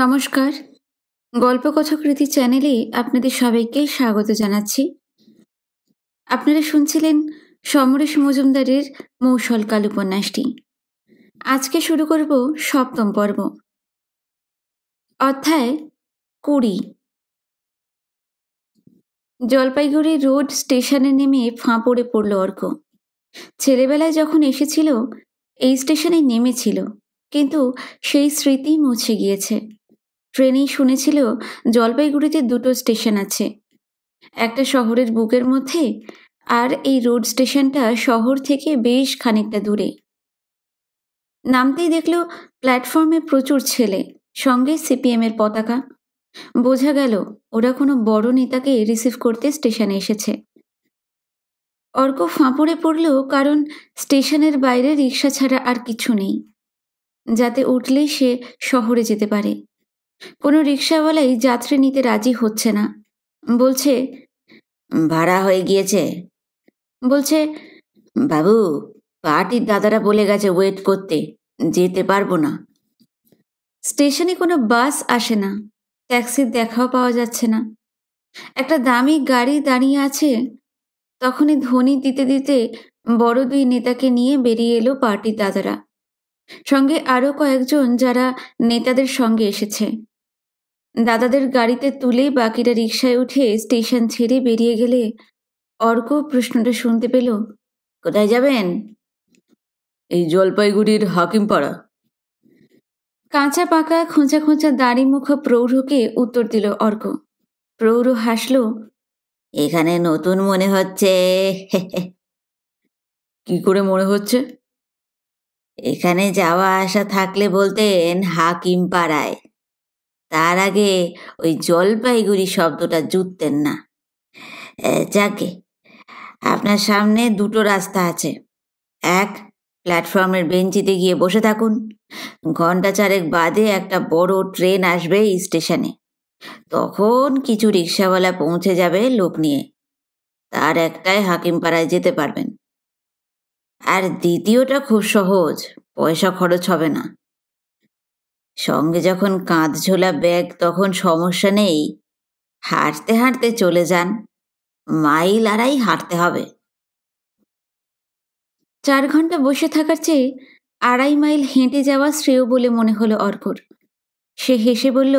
নমস্কার গল্পকথকৃতি চ্যানেলে আপনাদের সবাইকে স্বাগত জানাচ্ছি আপনারা শুনছিলেন সমরেশ মজুমদারের মৌসলকাল উপন্যাসটি আজকে শুরু করব সপ্তম পর্ব অধ্যায় কুড়ি জলপাইগুড়ি রোড স্টেশনে নেমে ফাঁ পড়ে পড়ল অর্ক ছেলেবেলায় যখন এসেছিল এই স্টেশনে নেমেছিল কিন্তু সেই স্মৃতি মুছে গিয়েছে ট্রেনেই শুনেছিল জলপাইগুড়িতে দুটো স্টেশন আছে একটা শহরের বুকের মধ্যে আর এই রোড স্টেশনটা শহর থেকে বেশ খানিকটা দূরে নামতেই দেখল প্ল্যাটফর্মে প্রচুর ছেলে সঙ্গে সিপিএমের পতাকা বোঝা গেল ওরা কোনো বড় নেতাকে রিসিভ করতে স্টেশনে এসেছে অর্ক ফাঁপড়ে পড়ল কারণ স্টেশনের বাইরে রিক্সা ছাড়া আর কিছু নেই যাতে উঠলেই সে শহরে যেতে পারে কোনো রিক্সাওয়ালাই যাত্রী নিতে রাজি হচ্ছে না বলছে ভাড়া হয়ে গিয়েছে বলছে বাবু পার্টির দাদারা বলে গেছে ওয়েট করতে যেতে পারবো না স্টেশনে কোনো বাস আসে না ট্যাক্সির দেখাও পাওয়া যাচ্ছে না একটা দামি গাড়ি দাঁড়িয়ে আছে তখনই ধনী দিতে দিতে বড় দুই নেতাকে নিয়ে বেরিয়ে এলো পার্টির দাদারা সঙ্গে আরও কয়েকজন যারা নেতাদের সঙ্গে এসেছে দাদাদের গাড়িতে তুলে বাকিরা রিক্সায় উঠে স্টেশন ছেড়ে বেরিয়ে গেলে অর্ক প্রশ্নটা শুনতে পেল কোথায় যাবেন এই জলপাইগুড়ির হাকিমপাড়া কাঁচা পাকা খোঁচা খোঁচা দাড়ি মুখ প্রৌঢ়কে উত্তর দিল অর্ক প্রৌঢ় হাসল এখানে নতুন মনে হচ্ছে কি করে মনে হচ্ছে এখানে যাওয়া আসা থাকলে বলতেন হাকিম পাড়ায় তার আগে ওই জলপাইগুড়ি শব্দটা জুততেন না যাকে আপনার সামনে দুটো রাস্তা আছে এক প্ল্যাটফর্মের বেঞ্চিতে গিয়ে বসে থাকুন ঘন্টা চারেক বাদে একটা বড় ট্রেন আসবে স্টেশনে তখন কিছু রিক্সাওয়ালা পৌঁছে যাবে লোক নিয়ে তার একটাই হাকিমপাড়ায় যেতে পারবেন আর দ্বিতীয়টা খুব সহজ পয়সা খরচ হবে না সঙ্গে যখন কাঁধ ঝোলা ব্যাগ তখন সমস্যা নেই হাঁটতে হাঁটতে চলে যান মাইল আড়াই হাঁটতে হবে চার ঘন্টা বসে থাকার চেয়ে আড়াই মাইল হেঁটে যাওয়া শ্রেয় বলে মনে হলো অর্কর সে হেসে বলল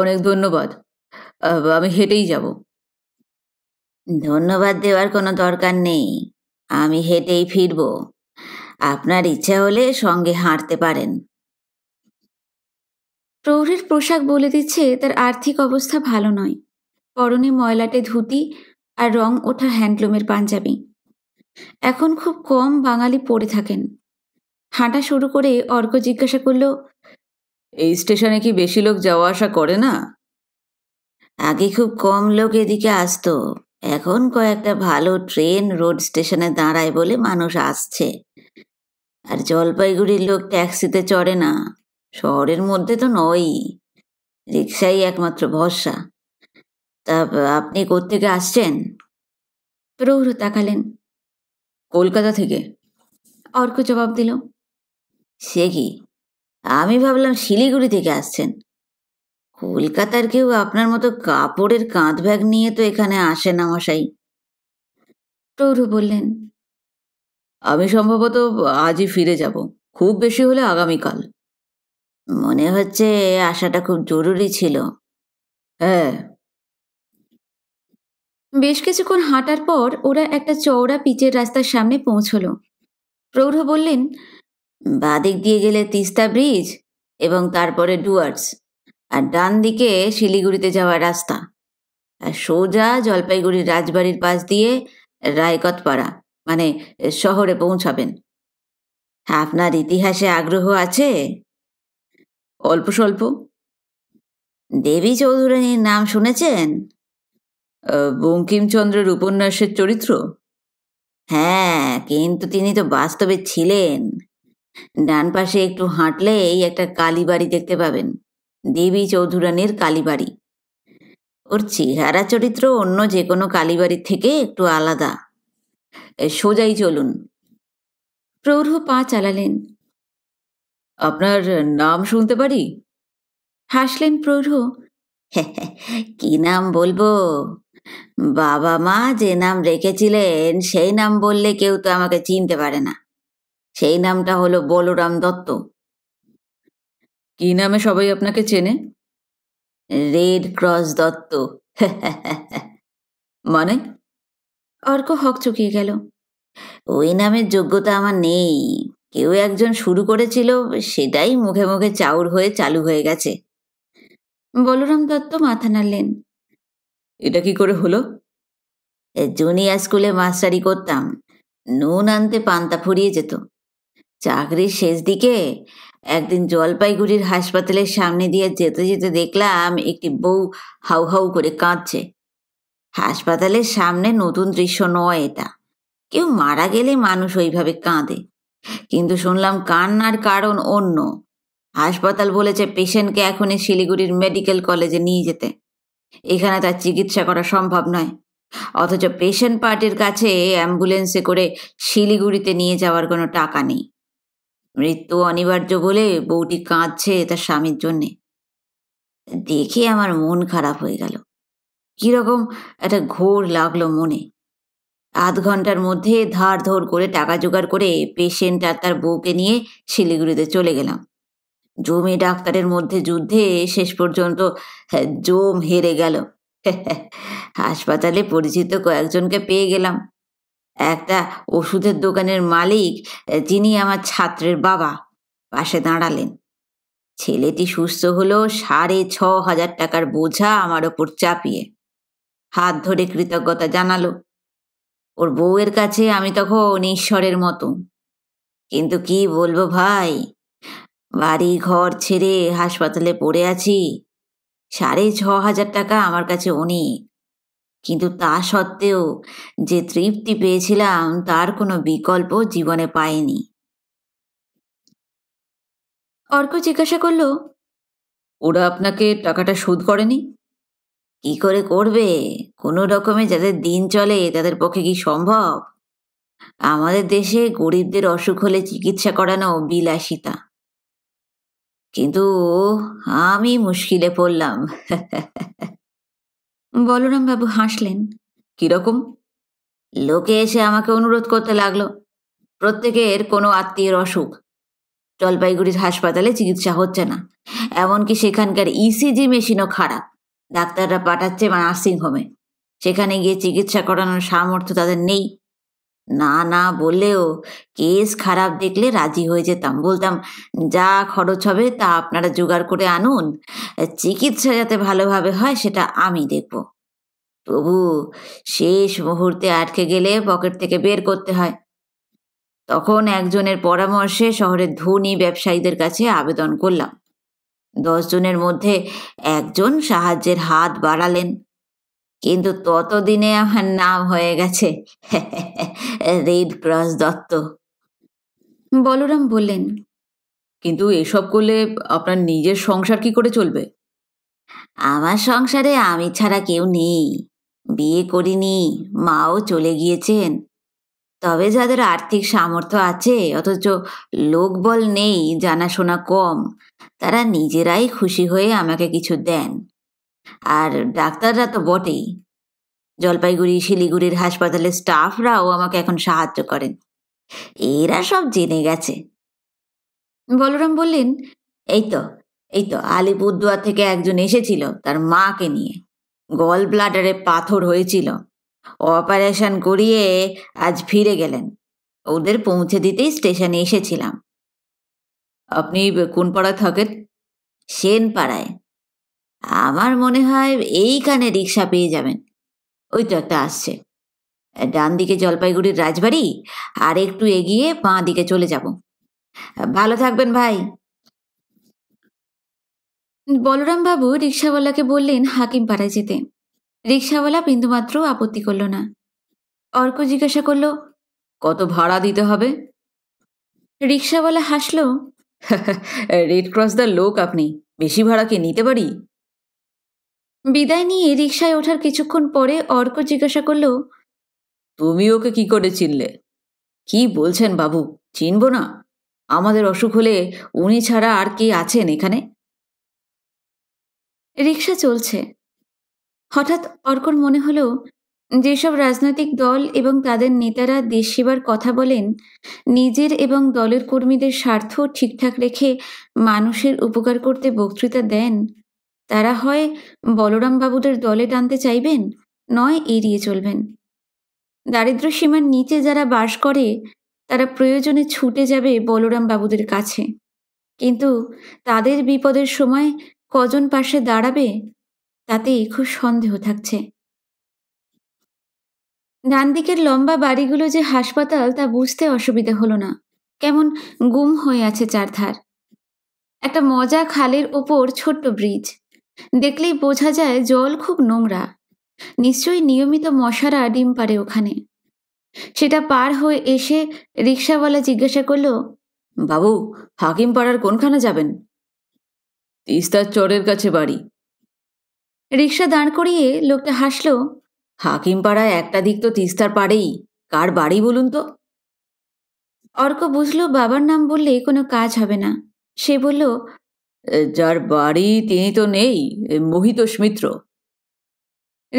অনেক ধন্যবাদ আমি হেঁটেই যাব ধন্যবাদ দেওয়ার কোনো দরকার নেই আমি হেঁটেই ফিরব আপনার ইচ্ছা হলে সঙ্গে হাঁটতে পারেন প্রৌঢ়ের পোশাক বলে দিচ্ছে তার আর্থিক অবস্থা ভালো নয় পরনে ময়লাটে ধুতি আর রং ওঠা হ্যান্ডলুমের পাঞ্জাবি এখন খুব কম বাঙালি পড়ে থাকেন হাঁটা শুরু করে অর্ক জিজ্ঞাসা করল এই স্টেশনে কি বেশি লোক যাওয়া আসা করে না আগে খুব কম লোক এদিকে আসতো এখন কয়েকটা ভালো ট্রেন রোড স্টেশনে দাঁড়ায় বলে মানুষ আসছে আর জলপাইগুড়ির লোক ট্যাক্সিতে চড়ে না শহরের মধ্যে তো নয়ই রিক্সাই একমাত্র ভরসা তা আপনি কোত্থেকে আসছেন প্রৌঢ় তাকালেন কলকাতা থেকে অর্ক জবাব দিল সে কি আমি ভাবলাম শিলিগুড়ি থেকে আসছেন কলকাতার কেউ আপনার মতো কাপড়ের কাঁধ ব্যাগ নিয়ে তো এখানে আসে না মশাই প্রৌঢ় বললেন আমি সম্ভবত আজই ফিরে যাব খুব বেশি হলে আগামীকাল মনে হচ্ছে আসাটা খুব জরুরি ছিল হ্যাঁ বেশ কিছুক্ষণ হাঁটার পর ওরা একটা চওড়া পিচের রাস্তার সামনে পৌঁছল প্রৌঢ় বললেন বাদিক দিয়ে গেলে তিস্তা ব্রিজ এবং তারপরে ডুয়ার্স আর ডান দিকে শিলিগুড়িতে যাওয়ার রাস্তা আর সোজা জলপাইগুড়ির রাজবাড়ির পাশ দিয়ে রায়কতপাড়া মানে শহরে পৌঁছাবেন হ্যাঁ, আপনার ইতিহাসে আগ্রহ আছে অল্প স্বল্প দেবী চৌধুরানীর নাম শুনেছেন বঙ্কিমচন্দ্রের উপন্যাসের চরিত্র হ্যাঁ কিন্তু তিনি তো বাস্তবে ছিলেন ডান পাশে একটু হাঁটলেই একটা কালীবাড়ি দেখতে পাবেন দেবী চৌধুরানীর কালীবাড়ি ওর চেহারা চরিত্র অন্য যে কোনো কালীবাড়ির থেকে একটু আলাদা সোজাই চলুন প্রৌঢ় পা চালালেন আপনার নাম শুনতে পারি হাসলেন প্রৌঢ় কি নাম বলবো বাবা মা যে নাম রেখেছিলেন সেই নাম বললে কেউ তো আমাকে চিনতে পারে না সেই নামটা হলো বলরাম দত্ত কি নামে সবাই আপনাকে চেনে রেড ক্রস দত্ত মানে অর্ক হক চুকিয়ে গেল ওই নামের যোগ্যতা আমার নেই কেউ একজন শুরু করেছিল সেটাই মুখে মুখে চাউর হয়ে চালু হয়ে গেছে বলরাম দত্ত মাথা নাড়লেন এটা কি করে হলো জুনিয়ার স্কুলে মাস্টারি করতাম নুন আনতে পান্তা ফুরিয়ে যেত চাকরির শেষ দিকে একদিন জলপাইগুড়ির হাসপাতালের সামনে দিয়ে যেতে যেতে দেখলাম একটি বউ হাউ হাউ করে কাঁদছে হাসপাতালের সামনে নতুন দৃশ্য নয় এটা কেউ মারা গেলে মানুষ ওইভাবে কাঁদে কিন্তু শুনলাম কান্নার কারণ অন্য হাসপাতাল বলেছে পেশেন্টকে এখনই শিলিগুড়ির মেডিকেল কলেজে নিয়ে যেতে এখানে তার চিকিৎসা করা সম্ভব নয় অথচ পেশেন্ট পার্টির কাছে অ্যাম্বুলেন্সে করে শিলিগুড়িতে নিয়ে যাওয়ার কোনো টাকা নেই মৃত্যু অনিবার্য বলে বউটি কাঁদছে তার স্বামীর জন্যে দেখে আমার মন খারাপ হয়ে গেল কীরকম একটা ঘোর লাগলো মনে আধ ঘন্টার মধ্যে ধার ধর করে টাকা জোগাড় করে পেশেন্ট আর তার বউকে নিয়ে শিলিগুড়িতে চলে গেলাম জমি ডাক্তারের মধ্যে যুদ্ধে শেষ পর্যন্ত হ্যাঁ, জম হেরে গেল হাসপাতালে পরিচিত কয়েকজনকে পেয়ে গেলাম একটা ওষুধের দোকানের মালিক যিনি আমার ছাত্রের বাবা পাশে দাঁড়ালেন ছেলেটি সুস্থ হলো সাড়ে ছ হাজার টাকার বোঝা আমার ওপর চাপিয়ে হাত ধরে কৃতজ্ঞতা জানালো ওর বউয়ের কাছে আমি তখন ঈশ্বরের মতো কিন্তু কি বলবো ভাই বাড়ি ঘর ছেড়ে হাসপাতালে পড়ে আছি সাড়ে ছ হাজার টাকা আমার কাছে অনেক কিন্তু তা সত্ত্বেও যে তৃপ্তি পেয়েছিলাম তার কোনো বিকল্প জীবনে পাইনি অর্ক জিজ্ঞাসা করল ওরা আপনাকে টাকাটা শোধ করেনি কি করে করবে কোনো রকমে যাদের দিন চলে তাদের পক্ষে কি সম্ভব আমাদের দেশে গরিবদের অসুখ হলে চিকিৎসা করানো বিলাসিতা কিন্তু আমি মুশকিলে পড়লাম বলরামবাবু হাসলেন কিরকম লোকে এসে আমাকে অনুরোধ করতে লাগলো প্রত্যেকের কোনো আত্মীয়ের অসুখ জলপাইগুড়ির হাসপাতালে চিকিৎসা হচ্ছে না এমনকি সেখানকার ইসিজি e মেশিনও খারাপ ডাক্তাররা পাঠাচ্ছে মানে নার্সিংহোমে সেখানে গিয়ে চিকিৎসা করানোর সামর্থ্য তাদের নেই না না বললেও কেস খারাপ দেখলে রাজি হয়ে যেতাম বলতাম যা খরচ হবে তা আপনারা জোগাড় করে আনুন চিকিৎসা যাতে ভালোভাবে হয় সেটা আমি দেখব তবু শেষ মুহূর্তে আটকে গেলে পকেট থেকে বের করতে হয় তখন একজনের পরামর্শে শহরের ধনী ব্যবসায়ীদের কাছে আবেদন করলাম দশজনের মধ্যে একজন সাহায্যের হাত বাড়ালেন কিন্তু ততদিনে আমার নাম হয়ে গেছে রেড ক্রস দত্ত বলরাম বললেন কিন্তু এসব করলে আপনার নিজের সংসার কি করে চলবে আমার সংসারে আমি ছাড়া কেউ নেই বিয়ে করিনি মাও চলে গিয়েছেন তবে যাদের আর্থিক সামর্থ্য আছে অথচ লোকবল নেই জানাশোনা কম তারা নিজেরাই খুশি হয়ে আমাকে কিছু দেন আর ডাক্তাররা তো বটেই জলপাইগুড়ি শিলিগুড়ির হাসপাতালের স্টাফরাও আমাকে এখন সাহায্য করেন এরা সব জেনে গেছে বলরাম বললেন এই তো এই তো আলিপুরদুয়ার থেকে একজন এসেছিল তার মাকে নিয়ে গল ব্লাডারে পাথর হয়েছিল অপারেশন করিয়ে আজ ফিরে গেলেন ওদের পৌঁছে দিতেই স্টেশনে এসেছিলাম আপনি কোন পাড়ায় থাকেন সেন পাড়ায় আমার মনে হয় এইখানে রিক্সা পেয়ে যাবেন ওই তো একটা আসছে ডান দিকে জলপাইগুড়ির রাজবাড়ি আর একটু এগিয়ে বাঁ দিকে চলে যাব ভালো থাকবেন ভাই বলরামবাবু রিক্সাওয়ালাকে বললেন হাকিম পাড়ায় যেতে রিক্সাওয়ালা বিন্দুমাত্র আপত্তি করল না অর্ক জিজ্ঞাসা করল কত ভাড়া দিতে হবে রিক্সাওয়ালা হাসল রেড ক্রস দ্য লোক আপনি বেশি ভাড়া কি নিতে পারি বিদায় নিয়ে রিক্সায় ওঠার কিছুক্ষণ পরে অর্ক জিজ্ঞাসা করল তুমি ওকে কি করে চিনলে কি বলছেন বাবু চিনব না আমাদের অসুখ হলে উনি ছাড়া আর কি আছেন এখানে রিক্সা চলছে হঠাৎ অর্কর মনে হলো যেসব রাজনৈতিক দল এবং তাদের নেতারা দেশ সেবার কথা বলেন নিজের এবং দলের কর্মীদের স্বার্থ ঠিকঠাক রেখে মানুষের উপকার করতে বক্তৃতা দেন তারা হয় বলরাম বাবুদের দলে টানতে চাইবেন নয় এড়িয়ে চলবেন দারিদ্র সীমার নিচে যারা বাস করে তারা প্রয়োজনে ছুটে যাবে বলরাম বাবুদের কাছে কিন্তু তাদের বিপদের সময় কজন পাশে দাঁড়াবে তাতে খুব সন্দেহ থাকছে ডান দিকের লম্বা বাড়িগুলো যে হাসপাতাল তা বুঝতে অসুবিধা হলো না কেমন গুম হয়ে আছে চারধার একটা মজা খালের ওপর ছোট্ট ব্রিজ দেখলেই বোঝা যায় জল খুব নোংরা নিশ্চয়ই নিয়মিত মশারা ডিম পারে ওখানে সেটা পার হয়ে এসে রিক্সাওয়ালা জিজ্ঞাসা করল বাবু হাকিম পাড়ার কোনখানে যাবেন তিস্তার চরের কাছে বাড়ি রিক্সা দাঁড় করিয়ে লোকটা হাসল হাকিম পাড়ায় একটা দিক তো তিস্তার পাড়েই কার বাড়ি বলুন তো অর্ক বুঝল বাবার নাম বললে কোনো কাজ হবে না সে বলল যার বাড়ি তিনি তো নেই মোহিতোষ মিত্র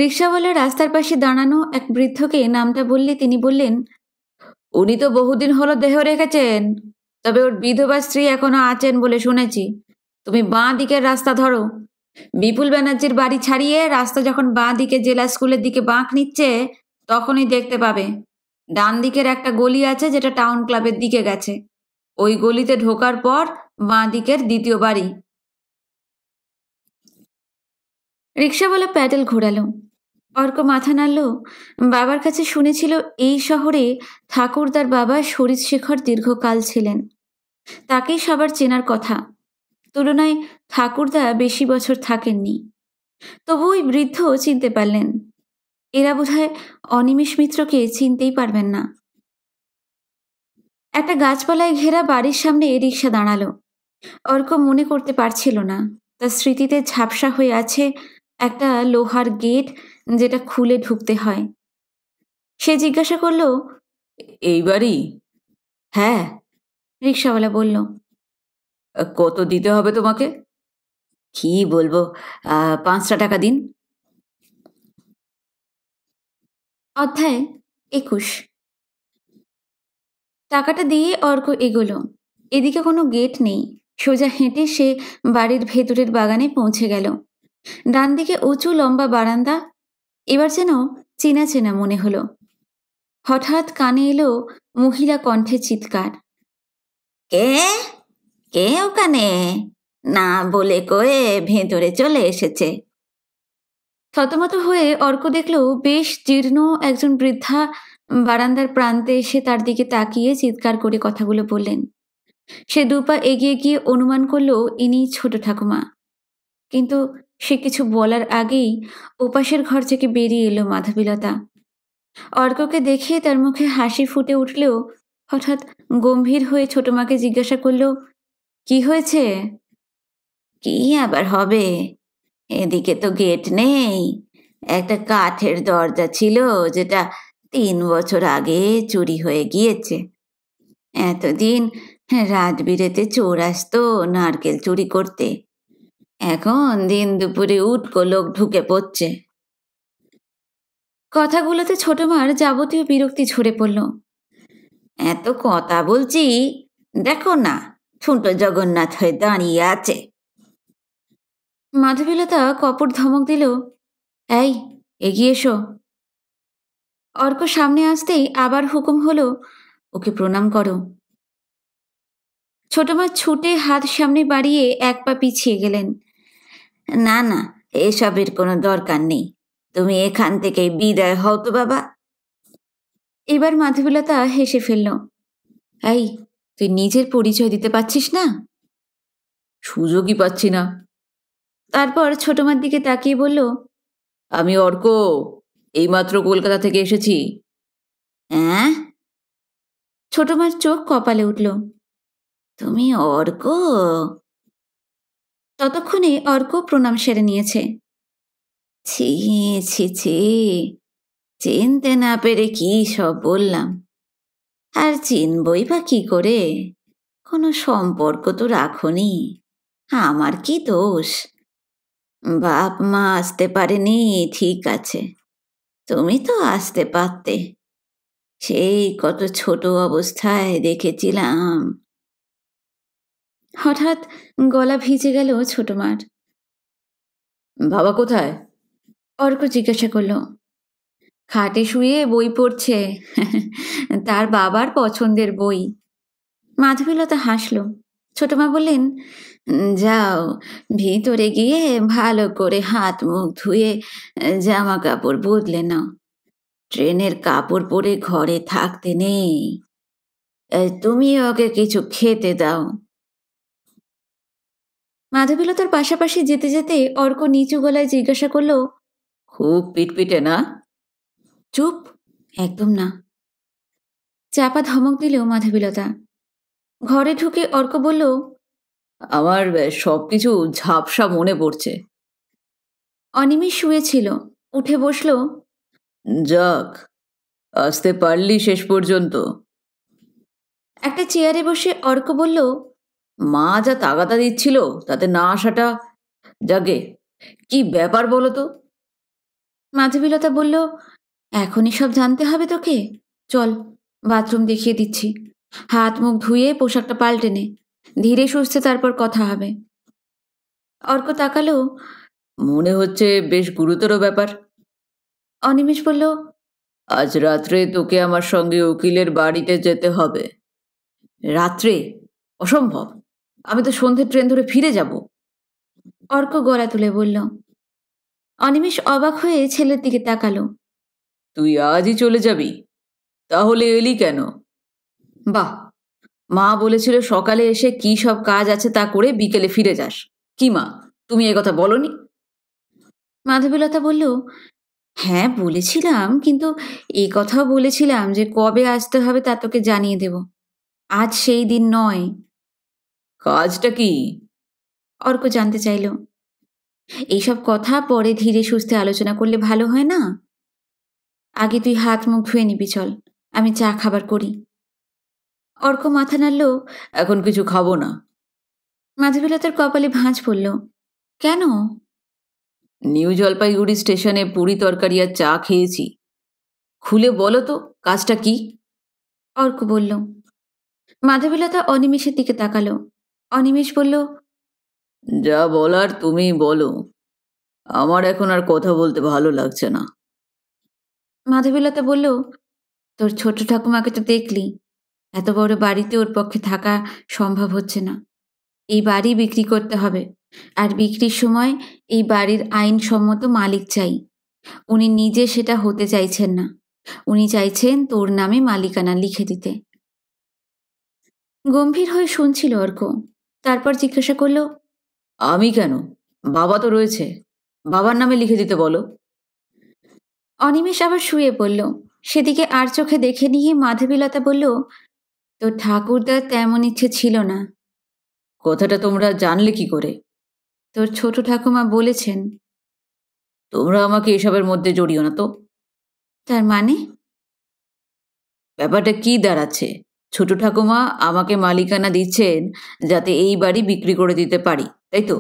রিক্সাওয়ালা রাস্তার পাশে দাঁড়ানো এক বৃদ্ধকে নামটা বললে তিনি বললেন উনি তো বহুদিন হলো দেহ রেখেছেন তবে ওর বিধবা স্ত্রী এখনো আছেন বলে শুনেছি তুমি বাঁ দিকের রাস্তা ধরো বিপুল ব্যানার্জির বাড়ি ছাড়িয়ে রাস্তা যখন বাঁ দিকে জেলা স্কুলের দিকে বাঁক নিচ্ছে তখনই দেখতে পাবে ডান দিকের একটা গলি আছে যেটা টাউন ক্লাবের দিকে গেছে ওই গলিতে ঢোকার পর বাঁ দিকের দ্বিতীয় বাড়ি রিক্সাওয়ালা প্যাডেল ঘোরালো অর্ক মাথা নাড়ল বাবার কাছে শুনেছিল এই শহরে ঠাকুরদার বাবা শরীর শেখর দীর্ঘকাল ছিলেন তাকেই সবার চেনার কথা তুলনায় ঠাকুরদা বেশি বছর থাকেননি তবু ওই বৃদ্ধ চিনতে পারলেন এরা বোধ হয় অনিমেষ মিত্রকে চিনতেই পারবেন না একটা গাছপালায় ঘেরা বাড়ির সামনে রিক্সা দাঁড়ালো অর্ক মনে করতে পারছিল না তার স্মৃতিতে ঝাপসা হয়ে আছে একটা লোহার গেট যেটা খুলে ঢুকতে হয় সে জিজ্ঞাসা করল এইবারই হ্যাঁ রিক্সাওয়ালা বলল কত দিতে হবে তোমাকে কি বলবো পাঁচটা টাকা দিন অধ্যায় একুশ টাকাটা দিয়ে অর্ক এগোলো এদিকে কোনো গেট নেই সোজা হেঁটে সে বাড়ির ভেতরের বাগানে পৌঁছে গেল ডান দিকে উঁচু লম্বা বারান্দা এবার যেন চেনা চেনা মনে হলো হঠাৎ কানে এলো মহিলা কণ্ঠে চিৎকার কে কে ওখানে না বলে কয়ে ভেতরে চলে এসেছে থতমত হয়ে অর্ক দেখল বেশ জীর্ণ একজন বৃদ্ধা বারান্দার প্রান্তে এসে তার দিকে তাকিয়ে চিৎকার করে কথাগুলো বললেন সে দুপা এগিয়ে গিয়ে অনুমান করল ইনি ছোট ঠাকুমা কিন্তু সে কিছু বলার আগেই ওপাশের ঘর থেকে বেরিয়ে এলো মাধবীলতা অর্ককে দেখে তার মুখে হাসি ফুটে উঠলেও হঠাৎ গম্ভীর হয়ে ছোট মাকে জিজ্ঞাসা করল কি হয়েছে কি আবার হবে এদিকে তো গেট নেই একটা কাঠের দরজা ছিল যেটা তিন বছর আগে চুরি হয়ে গিয়েছে এতদিন রাত বিরেতে চোর আসতো নারকেল চুরি করতে এখন দিন দুপুরে উটকো লোক ঢুকে পড়ছে কথাগুলোতে ছোট মার যাবতীয় বিরক্তি ঝরে পড়ল এত কথা বলছি দেখো না ছোট জগন্নাথ হয়ে দাঁড়িয়ে আছে মাধবীলতা কপট ধমক দিল এই এগিয়ে এসো অর্ক সামনে আসতেই আবার হুকুম হলো ওকে প্রণাম করো ছোট মা ছুটে হাত সামনে বাড়িয়ে এক পা পিছিয়ে গেলেন না না এসবের কোনো দরকার নেই তুমি এখান থেকে বিদায় হও তো বাবা এবার মাধবীলতা হেসে ফেলল এই তুই নিজের পরিচয় দিতে পারছিস না সুযোগই পাচ্ছি না তারপর ছোট মার দিকে তাকিয়ে বলল আমি অর্ক এইমাত্র কলকাতা থেকে এসেছি হ্যাঁ ছোট মার চোখ কপালে উঠল তুমি অর্ক ততক্ষণে অর্ক প্রণাম সেরে নিয়েছে ছি ছি ছি চিনতে না পেরে কি সব বললাম আর চিনবই বা কি করে কোনো সম্পর্ক তো রাখনি আমার কি দোষ বাপ মা আসতে পারেনি ঠিক আছে তুমি তো আসতে পারতে সেই কত ছোট অবস্থায় দেখেছিলাম হঠাৎ গলা ভিজে গেল ছোট মার বাবা কোথায় অর্ক জিজ্ঞাসা করলো খাটে শুয়ে বই পড়ছে তার বাবার পছন্দের বই মাধবীলতা হাসলো ছোটমা বললেন যাও ভিতরে গিয়ে ভালো করে হাত মুখ ধুয়ে জামা কাপড় বদলে নাও ট্রেনের কাপড় পরে ঘরে থাকতে নেই তুমি ওকে কিছু খেতে দাও মাধবীলতার পাশাপাশি যেতে যেতে অর্ক নিচু গলায় জিজ্ঞাসা করল খুব পিটপিটে না চুপ একদম না চাপা ধমক দিল মাধবীলতা ঘরে ঢুকে অর্ক বলল আমার সব কিছু ঝাপসা মনে পড়ছে অনিমি শুয়েছিল উঠে বসল যাক আসতে পারলি শেষ পর্যন্ত একটা চেয়ারে বসে অর্ক বলল মা যা তাগাদা দিচ্ছিল তাতে না আসাটা জাগে কি ব্যাপার বলো তো মাধবীলতা বলল এখনই সব জানতে হবে তোকে চল বাথরুম দেখিয়ে দিচ্ছি হাত মুখ ধুয়ে পোশাকটা পাল্টে নে ধীরে সুস্থে তারপর কথা হবে অর্ক তাকালো মনে হচ্ছে বেশ গুরুতর ব্যাপার অনিমেষ বলল আজ রাত্রে তোকে আমার সঙ্গে উকিলের বাড়িতে যেতে হবে রাত্রে অসম্ভব আমি তো সন্ধে ট্রেন ধরে ফিরে যাব অর্ক গলা তুলে বলল অনিমেষ অবাক হয়ে ছেলের দিকে তাকালো তুই আজই চলে যাবি তাহলে এলি কেন বাহ মা বলেছিল সকালে এসে কি সব কাজ আছে তা করে বিকেলে ফিরে যাস কি মা তুমি কথা বলনি মাধবীলতা বলল হ্যাঁ বলেছিলাম কিন্তু এ কথাও বলেছিলাম যে কবে আসতে হবে তা তোকে জানিয়ে দেব আজ সেই দিন নয় কাজটা কি অর্ক জানতে চাইল এইসব কথা পরে ধীরে সুস্থে আলোচনা করলে ভালো হয় না আগে তুই হাত মুখ ধুয়ে নিবি চল আমি চা খাবার করি অর্ক মাথা নাড়ল এখন কিছু খাবো না তার কপালে ভাঁজ পড়ল কেন নিউ জলপাইগুড়ি স্টেশনে পুরি তরকারি আর চা খেয়েছি খুলে বলো তো কাজটা কি অর্ক বলল মাধবীলতা অনিমেষের দিকে তাকালো অনিমেষ বলল যা বলার তুমি বলো আমার এখন আর কথা বলতে ভালো লাগছে না মাধবীলতা বলল তোর ছোট ঠাকুমাকে তো দেখলি এত বড় বাড়িতে ওর পক্ষে থাকা সম্ভব হচ্ছে না এই বাড়ি বিক্রি করতে হবে আর বিক্রির সময় এই বাড়ির আইনসম্মত মালিক চাই উনি নিজে সেটা হতে চাইছেন না উনি চাইছেন তোর নামে মালিকানা লিখে দিতে গম্ভীর হয়ে শুনছিল অর্ক তারপর জিজ্ঞাসা করল আমি কেন বাবা তো রয়েছে বাবার নামে লিখে দিতে বলো অনিমেষ আবার শুয়ে পড়ল সেদিকে আর চোখে দেখে নিয়ে মাধবীলতা বলল তো ঠাকুরদার তেমন ইচ্ছে ছিল না কথাটা তোমরা জানলে কি করে তোর ছোট ঠাকুমা বলেছেন তোমরা আমাকে এসবের মধ্যে জড়িও না তো তার মানে ব্যাপারটা কি দাঁড়াচ্ছে ছোট ঠাকুমা আমাকে মালিকানা দিচ্ছেন যাতে এই বাড়ি বিক্রি করে দিতে পারি তাই তো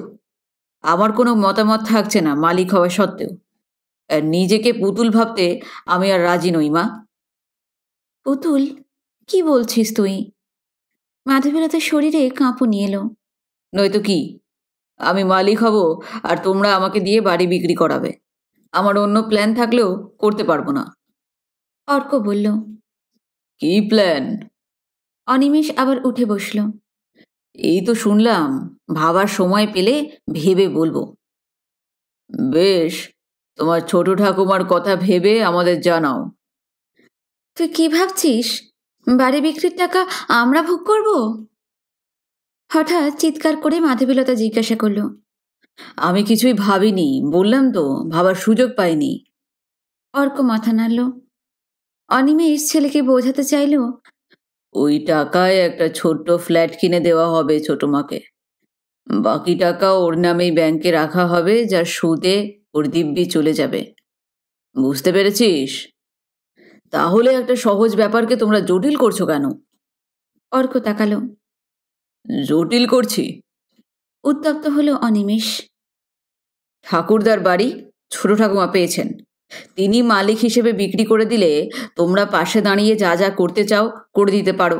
আমার কোনো মতামত থাকছে না মালিক হওয়া সত্ত্বেও নিজেকে পুতুল ভাবতে আমি আর রাজি নই মা পুতুল কি বলছিস তুই তো শরীরে কাঁপুনি এলো নয়তো কি আমি মালিক হব আর তোমরা আমাকে দিয়ে বাড়ি বিক্রি করাবে আমার অন্য প্ল্যান থাকলেও করতে পারবো না অর্ক বলল কি প্ল্যান অনিমেষ আবার উঠে বসল এই তো শুনলাম ভাবার সময় পেলে ভেবে বলবো বেশ তোমার ছোট ঠাকুমার কথা ভেবে আমাদের জানাও তুই কি ভাবছিস বাড়ি বিক্রির টাকা আমরা ভোগ করব হঠাৎ চিৎকার করে মাধবীলতা জিজ্ঞাসা করলো আমি কিছুই ভাবিনি বললাম তো ভাবার সুযোগ পাইনি অর্ক মাথা নাড়ল অনিমেষ ছেলেকে বোঝাতে চাইল ওই টাকায় একটা ছোট্ট ফ্ল্যাট কিনে দেওয়া হবে ছোট মাকে বাকি টাকা ওর নামেই ব্যাংকে রাখা হবে যার সুদে ওর দিব্যি চলে যাবে বুঝতে পেরেছিস তাহলে একটা সহজ ব্যাপারকে তোমরা জটিল করছো কেন অর্ক তাকাল জটিল করছি উত্তপ্ত হলো অনিমেষ ঠাকুরদার বাড়ি ছোট ঠাকুমা পেয়েছেন তিনি মালিক হিসেবে বিক্রি করে দিলে তোমরা পাশে দাঁড়িয়ে যা যা করতে চাও করে দিতে পারো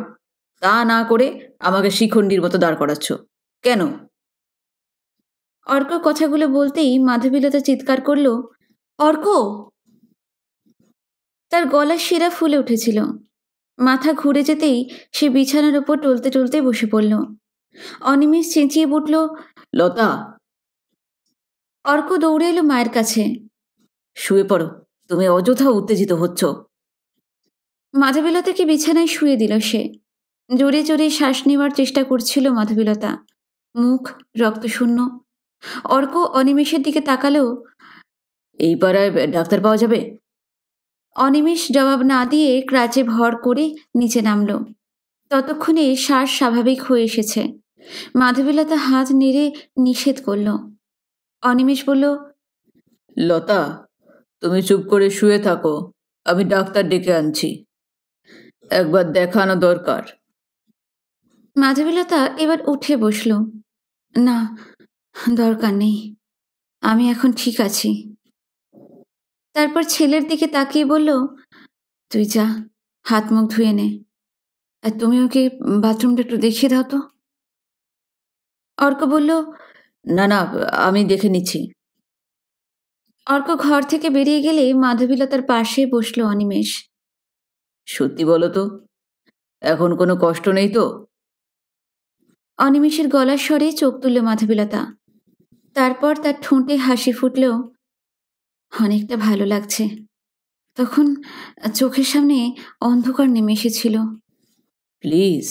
তা না করে আমাকে শিখণ্ডির মতো দাঁড় করাচ্ছ কেন অর্ক কথাগুলো বলতেই মাধবীলতা চিৎকার করল অর্ক তার গলার শিরা ফুলে উঠেছিল মাথা ঘুরে যেতেই সে বিছানার উপর টলতে টলতে বসে পড়ল অনিমেষ চেঁচিয়ে উঠল লতা অর্ক দৌড়ে এলো মায়ের কাছে শুয়ে পড়ো তুমি অযথা উত্তেজিত হচ্ছ মাধবীলতা বিছানায় শুয়ে দিল সে জোরে জোরে শ্বাস নেওয়ার চেষ্টা করছিল মাধবীলতা মুখ রক্তশূন্য অর্ক অনিমেষের দিকে তাকালেও এই পাড়ায় ডাক্তার পাওয়া যাবে অনিমেষ জবাব না দিয়ে ক্রাচে ভর করে নিচে নামল ততক্ষণে শ্বাস স্বাভাবিক হয়ে এসেছে মাধবীলতা হাত নেড়ে নিষেধ করল অনিমেষ বলল লতা তুমি চুপ করে শুয়ে থাকো আমি ডাক্তার ডেকে আনছি একবার দেখানো দরকার মাঝেবিলাতা এবার উঠে বসল না দরকার নেই আমি এখন ঠিক আছি তারপর ছেলের দিকে তাকিয়ে বলল তুই যা হাত মুখ ধুয়ে নে আর তুমি ওকে বাথরুমটা একটু দেখিয়ে দাও তো অর্ক বলল না না আমি দেখে নিচ্ছি অর্ক ঘর থেকে বেরিয়ে গেলেই মাধবীলতার পাশে বসল অনিমেষ সত্যি বলো তো এখন কোনো কষ্ট নেই তো অনিমেষের গলার স্বরে চোখ তুলল মাধবীলতা তারপর তার ঠোঁটে হাসি ফুটলেও অনেকটা ভালো লাগছে তখন চোখের সামনে অন্ধকার নেমে এসেছিল প্লিজ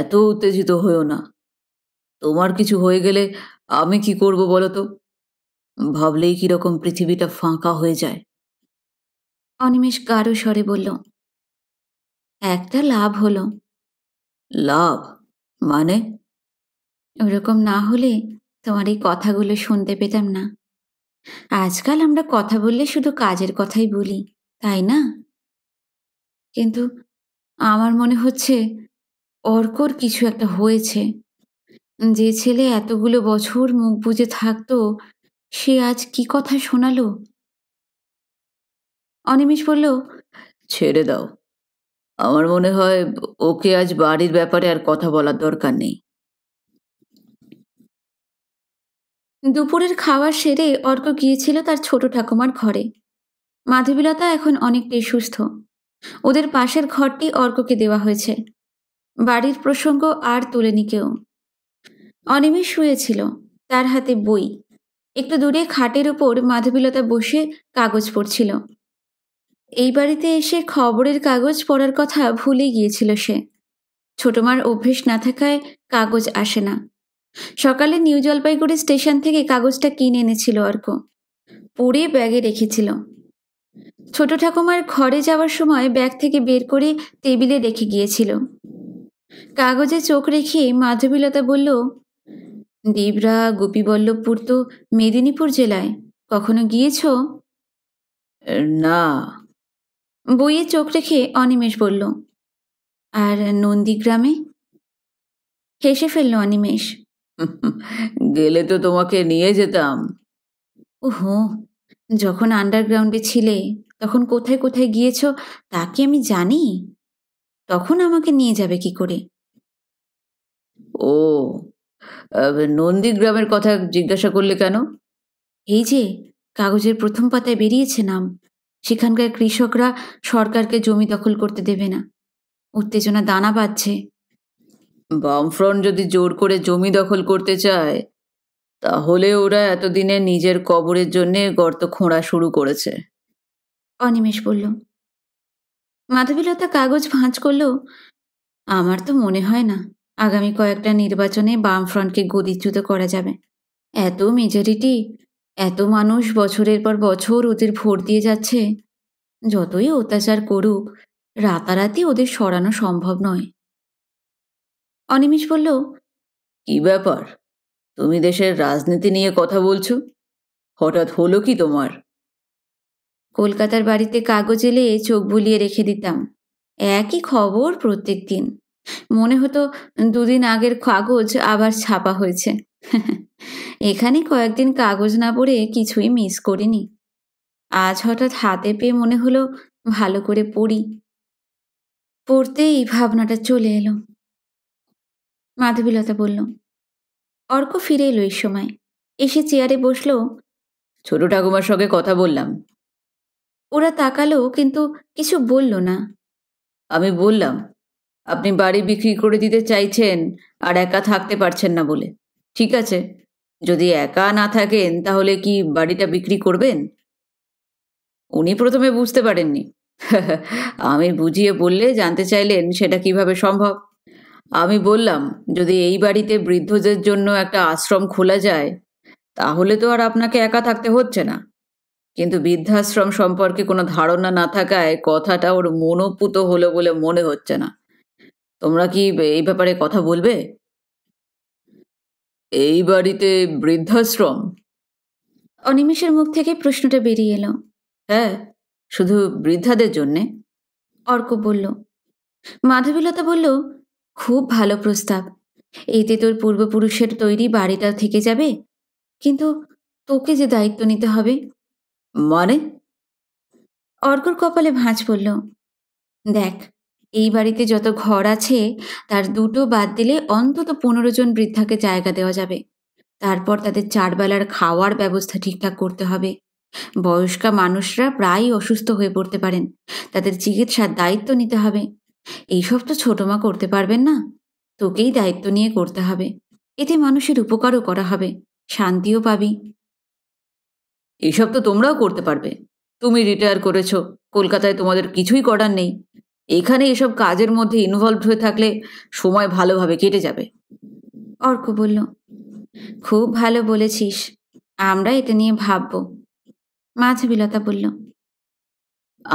এত উত্তেজিত হয়েও না তোমার কিছু হয়ে গেলে আমি কি করব বলো তো ভাবলেই কিরকম পৃথিবীটা ফাঁকা হয়ে যায় অনিমেষ গাঢ় স্বরে বলল একটা লাভ হলো লাভ মানে ওরকম না হলে তোমার এই কথাগুলো শুনতে পেতাম না আজকাল আমরা কথা বললে শুধু কাজের কথাই বলি তাই না কিন্তু আমার মনে হচ্ছে অর্কর কিছু একটা হয়েছে যে ছেলে এতগুলো বছর মুখ বুঝে থাকতো সে আজ কি কথা শোনালো অনিমেষ বলল ছেড়ে দাও আমার মনে হয় ওকে আজ বাড়ির ব্যাপারে আর কথা বলার দরকার নেই দুপুরের খাওয়া সেরে অর্ক গিয়েছিল তার ছোট ঠাকুমার ঘরে মাধবীলতা এখন অনেকটাই সুস্থ ওদের পাশের ঘরটি অর্ককে দেওয়া হয়েছে বাড়ির প্রসঙ্গ আর তুলেনি কেউ অনিমেষ শুয়েছিল তার হাতে বই একটু দূরে খাটের উপর মাধবীলতা বসে কাগজ পড়ছিল এই বাড়িতে এসে খবরের কাগজ পড়ার কথা ভুলে গিয়েছিল সে ছোটমার অভ্যেস না থাকায় কাগজ আসে না সকালে নিউ জলপাইগুড়ি স্টেশন থেকে কাগজটা কিনে এনেছিল অর্ক পড়ে ব্যাগে রেখেছিল ছোট ঠাকুমার ঘরে যাওয়ার সময় ব্যাগ থেকে বের করে টেবিলে রেখে গিয়েছিল কাগজে চোখ রেখে মাধবীলতা বলল দেবরা গোপীবল্লভপুর তো মেদিনীপুর জেলায় কখনো গিয়েছ না বইয়ে চোখ রেখে অনিমেষ বলল আর নন্দীগ্রামে হেসে ফেলল অনিমেষ গেলে তো তোমাকে নিয়ে যেতাম ওহো যখন আন্ডারগ্রাউন্ডে ছিলে তখন কোথায় কোথায় গিয়েছ তা কি আমি জানি তখন আমাকে নিয়ে যাবে কি করে ও নন্দীগ্রামের কথা জিজ্ঞাসা করলে কেন এই যে কাগজের প্রথম পাতায় বেরিয়েছে নাম সেখানকার কৃষকরা সরকারকে জমি দখল করতে দেবে না উত্তেজনা দানা পাচ্ছে বামফ্রন্ট যদি জোর করে জমি দখল করতে চায় তাহলে ওরা এতদিনে নিজের কবরের জন্যে গর্ত খোঁড়া শুরু করেছে অনিমেষ বলল মাধবীলতা কাগজ ভাঁজ করলো আমার তো মনে হয় না আগামী কয়েকটা নির্বাচনে বামফ্রন্টকে গদিচ্যুত করা যাবে এত মেজরিটি এত মানুষ বছরের পর বছর ওদের ভোট দিয়ে যাচ্ছে যতই অত্যাচার করুক রাতারাতি ওদের সরানো সম্ভব নয় অনিমেষ বলল কি ব্যাপার তুমি দেশের রাজনীতি নিয়ে কথা বলছো হঠাৎ হলো কি তোমার কলকাতার বাড়িতে কাগজ এলে চোখ বুলিয়ে রেখে দিতাম একই খবর প্রত্যেক দিন মনে হতো দুদিন আগের কাগজ আবার ছাপা হয়েছে এখানে কয়েকদিন কাগজ না পড়ে কিছুই মিস করিনি আজ হঠাৎ হাতে পেয়ে মনে হলো ভালো করে পড়ি পড়তেই ভাবনাটা চলে এলো মাধবীলতা বলল অর্ক ফিরে এলো এই সময় এসে চেয়ারে বসলো ছোট ঠাকুমার সঙ্গে কথা বললাম ওরা তাকালো কিন্তু কিছু বলল না আমি বললাম আপনি বাড়ি বিক্রি করে দিতে চাইছেন আর একা থাকতে পারছেন না বলে ঠিক আছে যদি একা না থাকেন তাহলে কি বাড়িটা বিক্রি করবেন উনি প্রথমে বুঝতে পারেননি আমি বুঝিয়ে বললে জানতে চাইলেন সেটা কিভাবে সম্ভব আমি বললাম যদি এই বাড়িতে বৃদ্ধদের জন্য একটা আশ্রম খোলা যায় তাহলে তো আর আপনাকে একা থাকতে হচ্ছে না কিন্তু বৃদ্ধাশ্রম সম্পর্কে কোনো ধারণা না থাকায় কথাটা ওর মনোপুত হলো বলে মনে হচ্ছে না তোমরা কি এই ব্যাপারে কথা বলবে এই বাড়িতে বৃদ্ধাশ্রম অনিমেষের মুখ থেকে প্রশ্নটা বেরিয়ে এলো হ্যাঁ শুধু বৃদ্ধাদের জন্যে অর্ক বলল মাধবীলতা বলল খুব ভালো প্রস্তাব এতে তোর পূর্বপুরুষের তৈরি বাড়িটা থেকে যাবে কিন্তু তোকে যে দায়িত্ব নিতে হবে মানে অর্কর কপালে ভাঁজ পড়ল দেখ এই বাড়িতে যত ঘর আছে তার দুটো বাদ দিলে অন্তত পনেরো জন বৃদ্ধাকে জায়গা দেওয়া যাবে তারপর তাদের চারবেলার খাওয়ার ব্যবস্থা ঠিকঠাক করতে হবে বয়স্কা মানুষরা প্রায়ই অসুস্থ হয়ে পড়তে পারেন তাদের চিকিৎসার দায়িত্ব নিতে হবে এইসব তো ছোটমা করতে পারবেন না তোকেই দায়িত্ব নিয়ে করতে হবে এতে মানুষের উপকারও করা হবে শান্তিও পাবি এইসব তো তোমরাও করতে পারবে তুমি রিটায়ার করেছো কলকাতায় তোমাদের কিছুই করার নেই এখানে এসব কাজের মধ্যে ইনভলভ হয়ে থাকলে সময় ভালোভাবে কেটে যাবে অর্ক বলল খুব ভালো বলেছিস আমরা এটা নিয়ে ভাবব বিলতা বলল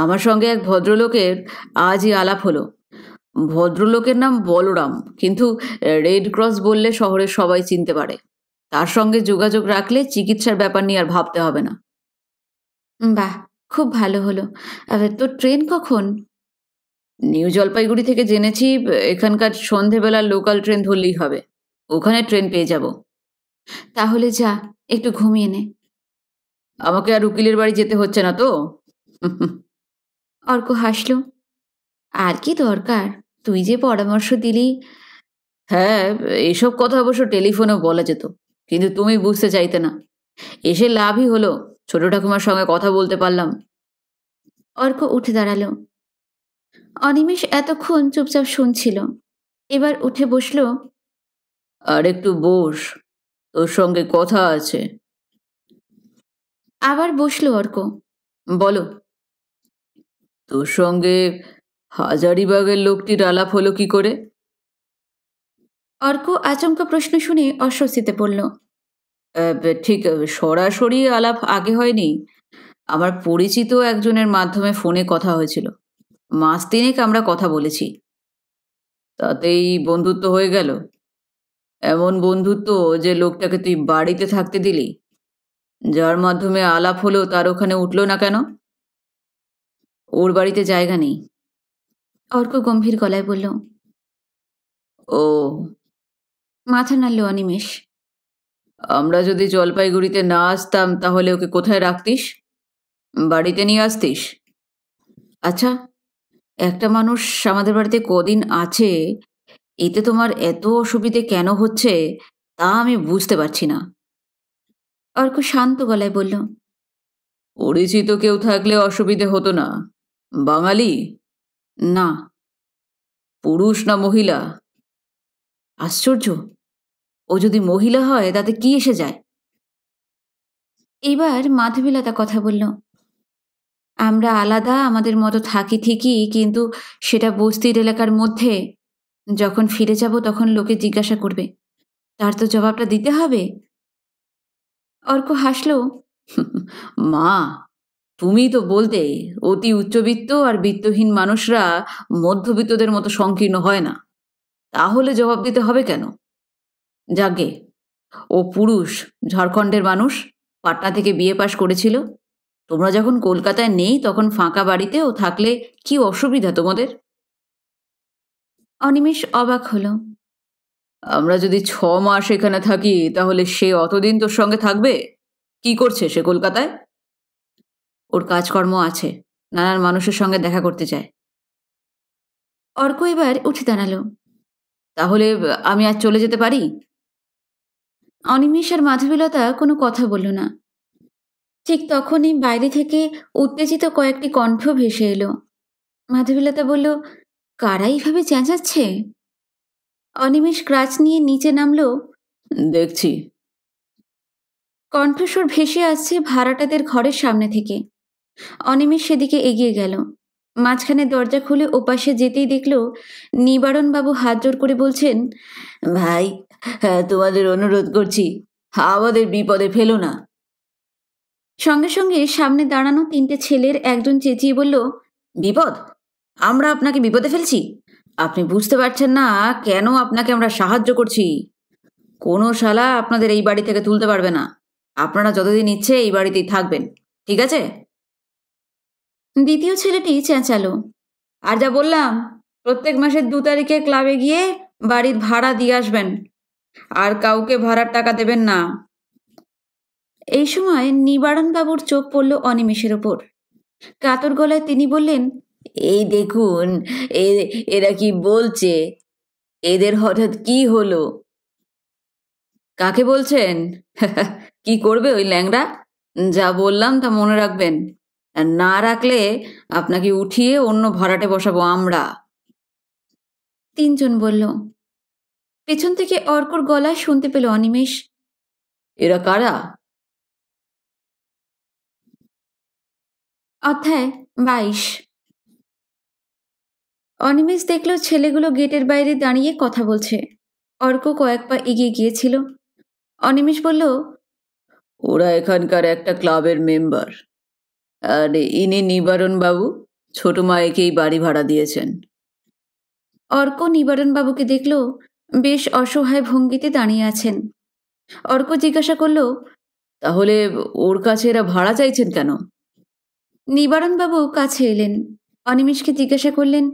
আমার সঙ্গে এক ভদ্রলোকের আজই আলাপ হলো ভদ্রলোকের নাম বলরাম কিন্তু রেড ক্রস বললে শহরের সবাই চিনতে পারে তার সঙ্গে যোগাযোগ রাখলে চিকিৎসার ব্যাপার নিয়ে আর ভাবতে হবে না বাহ খুব ভালো হলো তোর ট্রেন কখন নিউ জলপাইগুড়ি থেকে জেনেছি এখানকার সন্ধেবেলা লোকাল ট্রেন ধরলেই হবে ওখানে ট্রেন পেয়ে যাব তাহলে যা একটু ঘুমিয়ে নে আমাকে আর উকিলের বাড়ি যেতে হচ্ছে না তো অর্ক হাসল আর কি দরকার তুই যে পরামর্শ দিলি হ্যাঁ এসব কথা অবশ্য টেলিফোনে বলা যেত কিন্তু তুমি বুঝতে চাইতে না এসে লাভই হলো ছোট ঠাকুমার সঙ্গে কথা বলতে পারলাম অর্ক উঠে দাঁড়ালো অনিমেষ এতক্ষণ চুপচাপ শুনছিল এবার উঠে বসল আর একটু বস তোর সঙ্গে কথা আছে আবার বসল অর্ক বলো তোর সঙ্গে হাজারিবাগের লোকটির আলাপ হলো কি করে অর্ক আচমকা প্রশ্ন শুনে অস্বস্তিতে পড়ল ঠিক সরাসরি আলাপ আগে হয়নি আমার পরিচিত একজনের মাধ্যমে ফোনে কথা হয়েছিল মাস তিনেক আমরা কথা বলেছি তাতেই বন্ধুত্ব হয়ে গেল এমন বন্ধুত্ব যে লোকটাকে তুই বাড়িতে থাকতে দিলি যার মাধ্যমে আলাপ হলো তার ওখানে উঠলো না কেন ওর বাড়িতে জায়গা নেই অর্ক গম্ভীর গলায় বলল ও মাথা নাড়ল অনিমেষ আমরা যদি জলপাইগুড়িতে না আসতাম তাহলে ওকে কোথায় রাখতিস বাড়িতে নিয়ে আসতিস আচ্ছা একটা মানুষ আমাদের বাড়িতে কদিন আছে এতে তোমার এত অসুবিধে কেন হচ্ছে তা আমি বুঝতে পারছি না অর্ক শান্ত গলায় বলল পরিচিত কেউ থাকলে অসুবিধে হতো না বাঙালি না পুরুষ না মহিলা আশ্চর্য ও যদি মহিলা হয় তাতে কি এসে যায় এবার মাধবীলতা কথা বলল আমরা আলাদা আমাদের মতো থাকি ঠিকই কিন্তু সেটা বস্তির এলাকার মধ্যে যখন ফিরে যাব তখন লোকে জিজ্ঞাসা করবে তার তো জবাবটা দিতে হবে অর্ক হাসল মা তুমি তো বলতে অতি উচ্চবিত্ত আর বিত্তহীন মানুষরা মধ্যবিত্তদের মতো সংকীর্ণ হয় না তাহলে জবাব দিতে হবে কেন যাগে ও পুরুষ ঝাড়খণ্ডের মানুষ পাটনা থেকে বিয়ে পাশ করেছিল তোমরা যখন কলকাতায় নেই তখন ফাঁকা বাড়িতেও থাকলে কি অসুবিধা তোমাদের অনিমেষ অবাক হলো আমরা যদি ছ মাস এখানে থাকি তাহলে সে অতদিন তোর সঙ্গে থাকবে কি করছে সে কলকাতায় ওর কাজকর্ম আছে নানান মানুষের সঙ্গে দেখা করতে যায় অর্ক এবার উঠে দাঁড়ালো তাহলে আমি আর চলে যেতে পারি অনিমেষ আর মাধবীলতা কোনো কথা বলল না ঠিক তখনই বাইরে থেকে উত্তেজিত কয়েকটি কণ্ঠ ভেসে এলো মাধবীলতা বলল কারা এইভাবে চেঁচাচ্ছে অনিমেষ ক্রাচ নিয়ে নিচে নামলো দেখছি কণ্ঠস্বর ভেসে আসছে ভাড়াটাদের ঘরের সামনে থেকে অনিমেষ সেদিকে এগিয়ে গেল মাঝখানে দরজা খুলে ওপাশে যেতেই দেখল নিবারণবাবু হাত জোর করে বলছেন ভাই হ্যাঁ, তোমাদের অনুরোধ করছি আমাদের বিপদে ফেলো না সঙ্গে সঙ্গে সামনে দাঁড়ানো তিনটে ছেলের একজন চেঁচিয়ে বলল বিপদ আমরা আপনাকে বিপদে ফেলছি আপনি বুঝতে পারছেন না কেন আপনাকে আমরা সাহায্য করছি কোনো শালা আপনাদের এই বাড়ি থেকে তুলতে পারবে না আপনারা যতদিন ইচ্ছে এই বাড়িতেই থাকবেন ঠিক আছে দ্বিতীয় ছেলেটি চেঁচালো আর যা বললাম প্রত্যেক মাসের দু তারিখে ক্লাবে গিয়ে বাড়ির ভাড়া দিয়ে আসবেন আর কাউকে ভাড়ার টাকা দেবেন না এই সময় নিবারণবাবুর চোখ পড়ল অনিমেষের ওপর কাতর গলায় তিনি বললেন এই দেখুন এরা কি বলছে এদের হঠাৎ কি হলো কাকে বলছেন কি করবে ওই ল্যাংড়া যা বললাম তা মনে রাখবেন না রাখলে আপনাকে উঠিয়ে অন্য ভরাটে বসাবো আমরা তিনজন বলল পেছন থেকে অর্কর গলা শুনতে পেল অনিমেষ এরা কারা অধ্যায় বাইশ অনিমেষ দেখল ছেলেগুলো গেটের বাইরে দাঁড়িয়ে কথা বলছে অর্ক কয়েক পা এগিয়ে গিয়েছিল অনিমেষ বলল ওরা এখানকার একটা ক্লাবের মেম্বার আর ইনি নিবারণ বাবু ছোট মায়েকেই বাড়ি ভাড়া দিয়েছেন অর্ক নিবারণ বাবুকে দেখল বেশ অসহায় ভঙ্গিতে দাঁড়িয়ে আছেন অর্ক জিজ্ঞাসা করল তাহলে ওর কাছে এরা ভাড়া চাইছেন কেন নিবারণবাবু কাছে এলেন অনিমেষকে জিজ্ঞাসা করলেন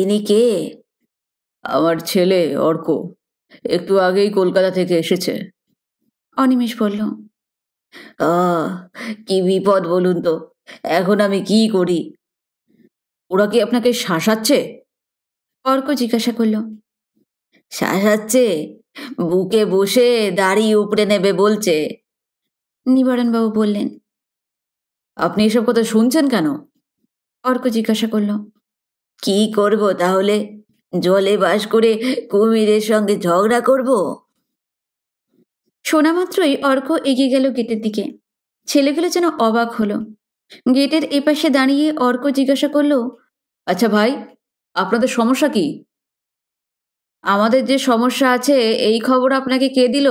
এনি কে আমার ছেলে অর্ক একটু আগেই কলকাতা থেকে এসেছে অনিমেষ বলল কি বিপদ বলুন তো এখন আমি কি করি ওরা কি আপনাকে শাসাচ্ছে অর্ক জিজ্ঞাসা করল শাসাচ্ছে বুকে বসে দাড়ি উপড়ে নেবে বলছে নিবারণবাবু বললেন আপনি এসব কথা শুনছেন কেন অর্ক জিজ্ঞাসা করল কি করব তাহলে জলে বাস করে কুমিরের সঙ্গে ঝগড়া করব শোনা মাত্রই অর্ক এগিয়ে গেল গেটের দিকে ছেলেগুলো যেন অবাক হলো গেটের এপাশে দাঁড়িয়ে অর্ক জিজ্ঞাসা করল আচ্ছা ভাই আপনাদের সমস্যা কি আমাদের যে সমস্যা আছে এই খবর আপনাকে কে দিল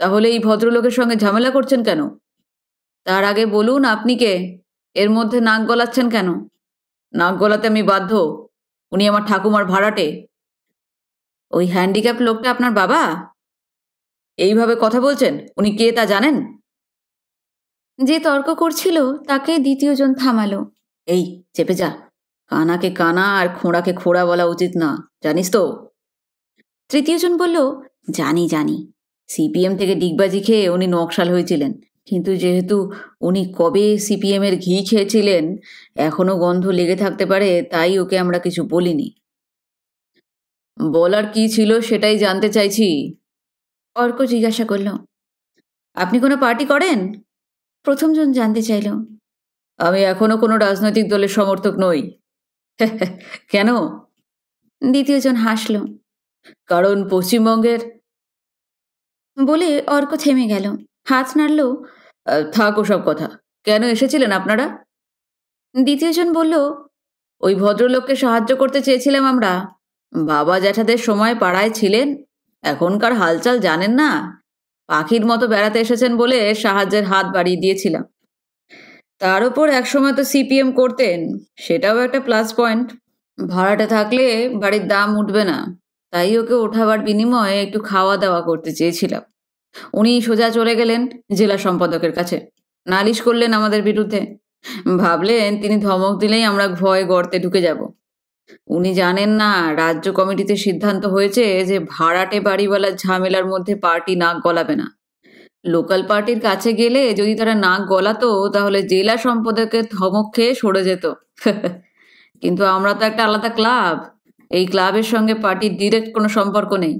তাহলে এই ভদ্রলোকের সঙ্গে ঝামেলা করছেন কেন তার আগে বলুন আপনি কে এর মধ্যে নাক গলাচ্ছেন কেন নাক গলাতে আমি বাধ্য উনি আমার ঠাকুমার ভাড়াটে ওই হ্যান্ডিক্যাপ লোকটা আপনার বাবা এইভাবে কথা বলছেন উনি কে তা জানেন যে তর্ক করছিল তাকে দ্বিতীয়জন থামালো এই চেপে যা কানাকে কানা আর খোঁড়াকে খোঁড়া বলা উচিত না জানিস তো তৃতীয় জন বলল জানি জানি সিপিএম থেকে ডিগবাজি খেয়ে উনি নকশাল হয়েছিলেন কিন্তু যেহেতু উনি কবে সিপিএমের ঘি খেয়েছিলেন এখনও গন্ধ লেগে থাকতে পারে তাই ওকে আমরা কিছু বলিনি বলার কি ছিল সেটাই জানতে চাইছি অর্ক জিজ্ঞাসা করল আপনি কোনো পার্টি করেন প্রথমজন জানতে চাইল আমি এখনও কোনো রাজনৈতিক দলের সমর্থক নই কেন দ্বিতীয়জন হাসল কারণ পশ্চিমবঙ্গের বলে অর্ক থেমে গেল হাত নাড়ল থাক সব কথা কেন এসেছিলেন আপনারা দ্বিতীয়জন বলল ওই ভদ্রলোককে সাহায্য করতে চেয়েছিলাম আমরা বাবা জ্যাঠাদের সময় পাড়ায় ছিলেন এখনকার হালচাল জানেন না পাখির মতো বেড়াতে এসেছেন বলে সাহায্যের হাত বাড়িয়ে দিয়েছিলাম তার উপর একসময় তো সিপিএম করতেন সেটাও একটা প্লাস পয়েন্ট ভাড়াটা থাকলে বাড়ির দাম উঠবে না তাই ওকে ওঠাবার বিনিময়ে একটু খাওয়া দাওয়া করতে চেয়েছিলাম উনি সোজা চলে গেলেন জেলা সম্পাদকের কাছে নালিশ করলেন আমাদের বিরুদ্ধে ভাবলেন তিনি ধমক দিলেই আমরা ভয় গর্তে ঢুকে যাব উনি জানেন না রাজ্য কমিটিতে সিদ্ধান্ত হয়েছে যে ভাড়াটে বাড়িওয়ালার ঝামেলার মধ্যে পার্টি নাক গলাবে না লোকাল পার্টির কাছে গেলে যদি তারা নাক গলাতো তাহলে জেলা সম্পাদকের ধমক খেয়ে সরে যেত কিন্তু আমরা তো একটা আলাদা ক্লাব এই ক্লাবের সঙ্গে পার্টির ডিরেক্ট কোনো সম্পর্ক নেই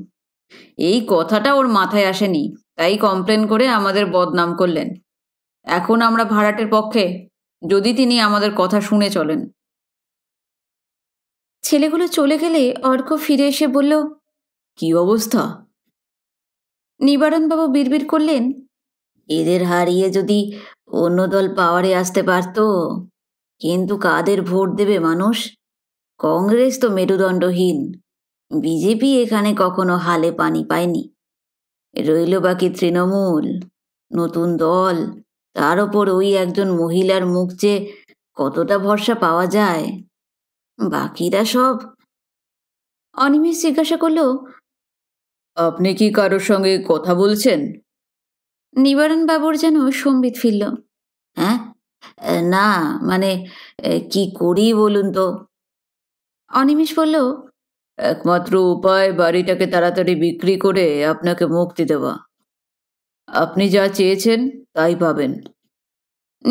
এই কথাটা ওর মাথায় আসেনি তাই কমপ্লেন করে আমাদের বদনাম করলেন এখন আমরা ভাড়াটের পক্ষে যদি তিনি আমাদের কথা শুনে চলেন ছেলেগুলো চলে গেলে অর্ক ফিরে এসে বলল কি অবস্থা নিবারণবাবু বিড়বিড় করলেন এদের হারিয়ে যদি অন্য দল পাওয়ারে আসতে পারত কিন্তু কাদের ভোট দেবে মানুষ কংগ্রেস তো মেরুদণ্ডহীন বিজেপি এখানে কখনো হালে পানি পায়নি রইল বাকি তৃণমূল নতুন দল তার ওপর ওই একজন মহিলার মুখ যে কতটা ভরসা পাওয়া যায় বাকিরা সব অনিমেষ জিজ্ঞাসা করল আপনি কি কারোর সঙ্গে কথা বলছেন নিবারণ বাবুর যেন সম্বিত ফিরল হ্যাঁ না মানে কি করি বলুন তো অনিমেষ বলল একমাত্র উপায় বাড়িটাকে তাড়াতাড়ি বিক্রি করে আপনাকে মুক্তি দেওয়া আপনি যা চেয়েছেন তাই পাবেন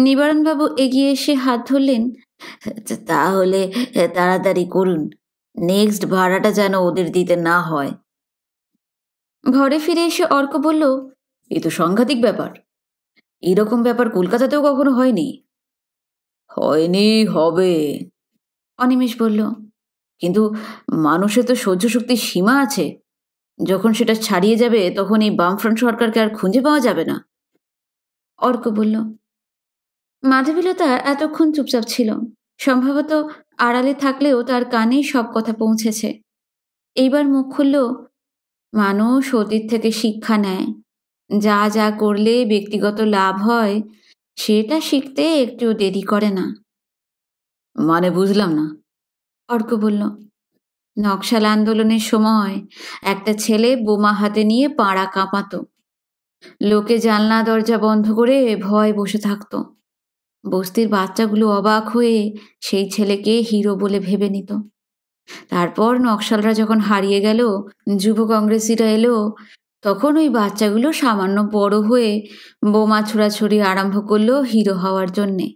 নিবারণবাবু এগিয়ে এসে হাত ধরলেন তাহলে তাড়াতাড়ি করুন নেক্সট ভাড়াটা যেন ওদের দিতে না হয় ঘরে ফিরে এসে অর্ক বলল এ তো সাংঘাতিক ব্যাপার এরকম ব্যাপার কলকাতাতেও কখনো হয়নি হয়নি হবে অনিমেষ বলল কিন্তু মানুষের তো সহ্য শক্তির সীমা আছে যখন সেটা ছাড়িয়ে যাবে তখন এই বামফ্রন্ট সরকারকে আর খুঁজে পাওয়া যাবে না অর্ক বলল মাধবীলতা এতক্ষণ চুপচাপ ছিল সম্ভবত আড়ালে থাকলেও তার কানেই সব কথা পৌঁছেছে এইবার মুখ খুলল মানুষ অতীত থেকে শিক্ষা নেয় যা যা করলে ব্যক্তিগত লাভ হয় সেটা শিখতে একটু দেরি করে না মানে বুঝলাম না অর্ক বলল নকশাল আন্দোলনের সময় একটা ছেলে বোমা হাতে নিয়ে পাড়া কাঁপাতো লোকে জানলা দরজা বন্ধ করে ভয় বসে থাকত বস্তির বাচ্চাগুলো অবাক হয়ে সেই ছেলেকে হিরো বলে ভেবে নিত তারপর নকশালরা যখন হারিয়ে গেল যুব কংগ্রেসিরা এলো তখন ওই বাচ্চাগুলো সামান্য বড় হয়ে বোমা ছোড়াছড়ি আরম্ভ করলো হিরো হওয়ার জন্যে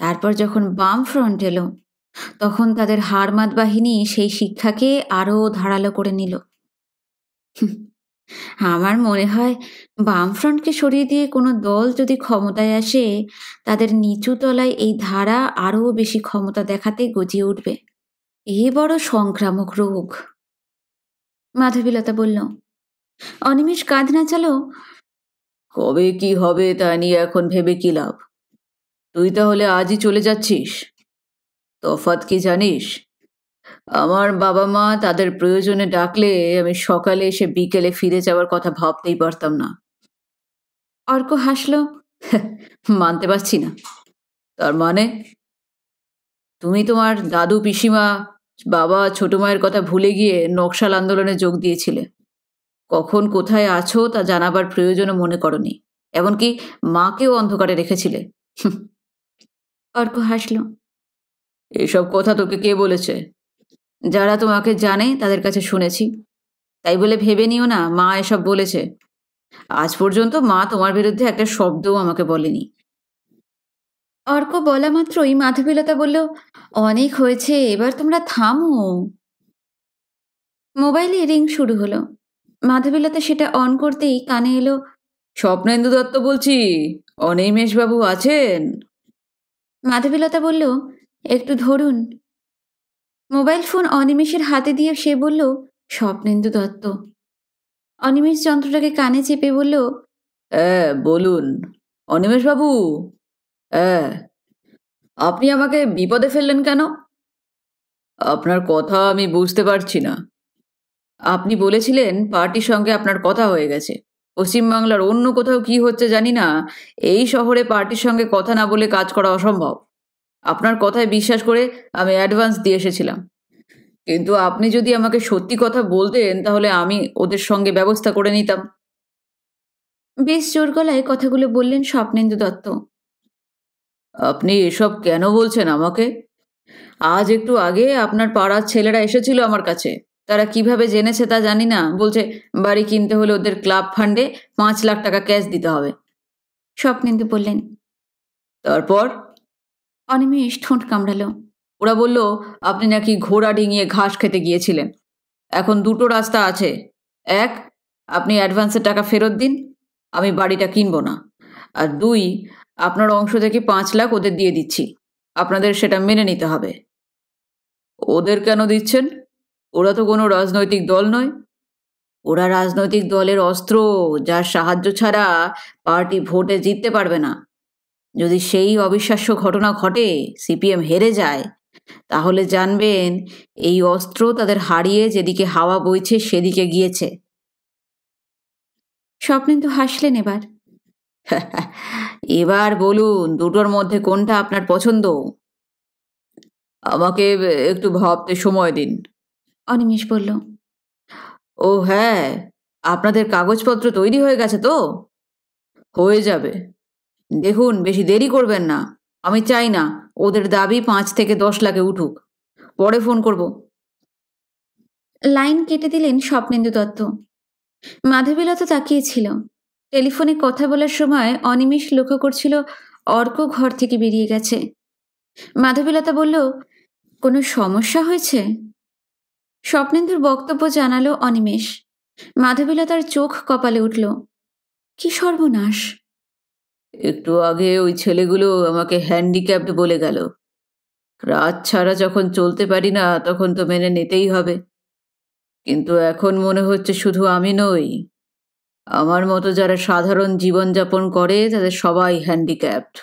তারপর যখন বাম ফ্রন্ট এলো তখন তাদের হারমাদ বাহিনী সেই শিক্ষাকে আরও ধারালো করে নিল আমার মনে হয় বামফ্রন্টকে সরিয়ে দিয়ে কোনো দল যদি ক্ষমতায় আসে তাদের নিচু তলায় এই ধারা আরও বেশি ক্ষমতা দেখাতে গজিয়ে উঠবে এ বড় সংক্রামক রোগ মাধবীলতা বলল অনিমেষ কাঁধ না চালো কবে কি হবে তা নিয়ে এখন ভেবে কি লাভ তুই তাহলে আজই চলে যাচ্ছিস তফাত কি জানিস আমার বাবা মা তাদের প্রয়োজনে ডাকলে আমি সকালে এসে বিকেলে ফিরে যাওয়ার কথা ভাবতেই পারতাম না অর্ক হাসল হ্যাঁ, মানতে পারছি না তার মানে তুমি তোমার দাদু পিসিমা বাবা ছোট মায়ের কথা ভুলে গিয়ে নকশাল আন্দোলনে যোগ দিয়েছিলে কখন কোথায় আছো তা জানাবার প্রয়োজনও মনে করনি এমনকি মাকেও অন্ধকারে রেখেছিলে অর্ক হাসলো এসব কথা তোকে কে বলেছে যারা তোমাকে জানে তাদের কাছে শুনেছি তাই বলে ভেবে নিও না মা এসব বলেছে আজ পর্যন্ত মা তোমার বিরুদ্ধে একটা শব্দও আমাকে বলেনি অর্ক বলা মাত্রই মাধবীলতা বলল অনেক হয়েছে এবার তোমরা থামো মোবাইলে রিং শুরু হলো মাধবীলতা সেটা অন করতেই কানে এলো স্বপ্নেন্দু দত্ত বলছি অনিমেষবাবু আছেন মাধবীলতা বলল একটু ধরুন মোবাইল ফোন অনিমেষের হাতে দিয়ে সে বলল স্বপ্নেন্দু দত্ত অনিমেষ যন্ত্রটাকে কানে চেপে বলল বলুন বাবু আপনি আমাকে বিপদে ফেললেন কেন আপনার কথা আমি বুঝতে পারছি না আপনি বলেছিলেন পার্টির সঙ্গে আপনার কথা হয়ে গেছে পশ্চিমবাংলার অন্য কোথাও কি হচ্ছে জানি না এই শহরে পার্টির সঙ্গে কথা না বলে কাজ করা অসম্ভব আপনার কথায় বিশ্বাস করে আমি অ্যাডভান্স দিয়ে এসেছিলাম কিন্তু আপনি যদি আমাকে সত্যি কথা বলতেন তাহলে আমি ওদের সঙ্গে ব্যবস্থা করে নিতাম বেশ জোর গলায় কথাগুলো বললেন স্বপ্নেন্দু দত্ত আপনি এসব কেন বলছেন আমাকে আজ একটু আগে আপনার পাড়ার ছেলেরা এসেছিল আমার কাছে তারা কিভাবে জেনেছে তা জানি না বলছে বাড়ি কিনতে হলে ওদের ক্লাব ফান্ডে পাঁচ লাখ টাকা ক্যাশ দিতে হবে স্বপ্নেন্দু বললেন তারপর অনিমেষ ঠোঁট কামড়ালো ওরা বলল আপনি নাকি ঘোড়া ডিঙিয়ে ঘাস খেতে গিয়েছিলেন এখন দুটো রাস্তা আছে এক আপনি অ্যাডভান্সের টাকা ফেরত দিন আমি বাড়িটা কিনবো না আর দুই আপনার অংশ থেকে পাঁচ লাখ ওদের দিয়ে দিচ্ছি আপনাদের সেটা মেনে নিতে হবে ওদের কেন দিচ্ছেন ওরা তো কোনো রাজনৈতিক দল নয় ওরা রাজনৈতিক দলের অস্ত্র যার সাহায্য ছাড়া পার্টি ভোটে জিততে পারবে না যদি সেই অবিশ্বাস্য ঘটনা ঘটে সিপিএম হেরে যায় তাহলে জানবেন এই অস্ত্র তাদের হারিয়ে যেদিকে হাওয়া বইছে সেদিকে গিয়েছে স্বপ্নেন্দু হাসলেন এবার এবার বলুন দুটোর মধ্যে কোনটা আপনার পছন্দ আমাকে একটু ভাবতে সময় দিন অনিমেষ বলল ও হ্যাঁ আপনাদের কাগজপত্র তৈরি হয়ে গেছে তো হয়ে যাবে দেখুন বেশি দেরি করবেন না আমি চাই না ওদের দাবি পাঁচ থেকে দশ লাখে উঠুক পরে ফোন করব লাইন কেটে দিলেন স্বপ্নেন্দু দত্ত মাধবীলতা তাকিয়েছিল টেলিফোনে কথা বলার সময় অনিমেষ লক্ষ্য করছিল অর্ক ঘর থেকে বেরিয়ে গেছে মাধবীলতা বলল কোনো সমস্যা হয়েছে স্বপ্নেন্দুর বক্তব্য জানালো অনিমেষ মাধবীলতার চোখ কপালে উঠল কি সর্বনাশ একটু আগে ওই ছেলেগুলো আমাকে হ্যান্ডিক্যাপড বলে গেল রাত ছাড়া যখন চলতে পারি না তখন তো মেনে নিতেই হবে কিন্তু এখন মনে হচ্ছে শুধু আমি নই আমার মতো যারা সাধারণ জীবনযাপন করে তাদের সবাই হ্যান্ডিক্যাপড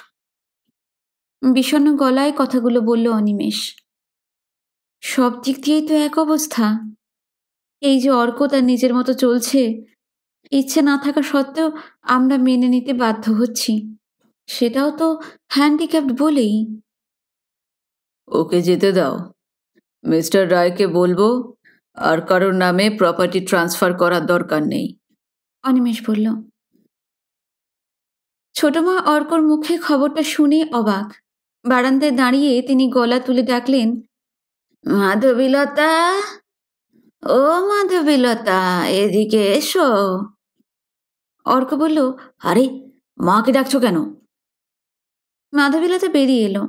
বিষণ্ন গলায় কথাগুলো বলল অনিমেষ সব দিক দিয়েই তো এক অবস্থা এই যে অর্ক তার নিজের মতো চলছে ইচ্ছে না থাকা সত্ত্বেও আমরা মেনে নিতে বাধ্য হচ্ছি সেটাও তো হ্যান্ডিক্যাপড বলেই ওকে যেতে দাও মিস্টার রায়কে বলবো আর কারোর নামে প্রপার্টি ট্রান্সফার করার দরকার নেই অনিমেষ বলল ছোটমা অর্কর মুখে খবরটা শুনে অবাক বারান্দায় দাঁড়িয়ে তিনি গলা তুলে ডাকলেন মাধবীলতা ও মাধবীলতা এদিকে এসো অর্ক বলল আরে মাকে ডাকছো কেন মাধবীলতা বেরিয়ে এলো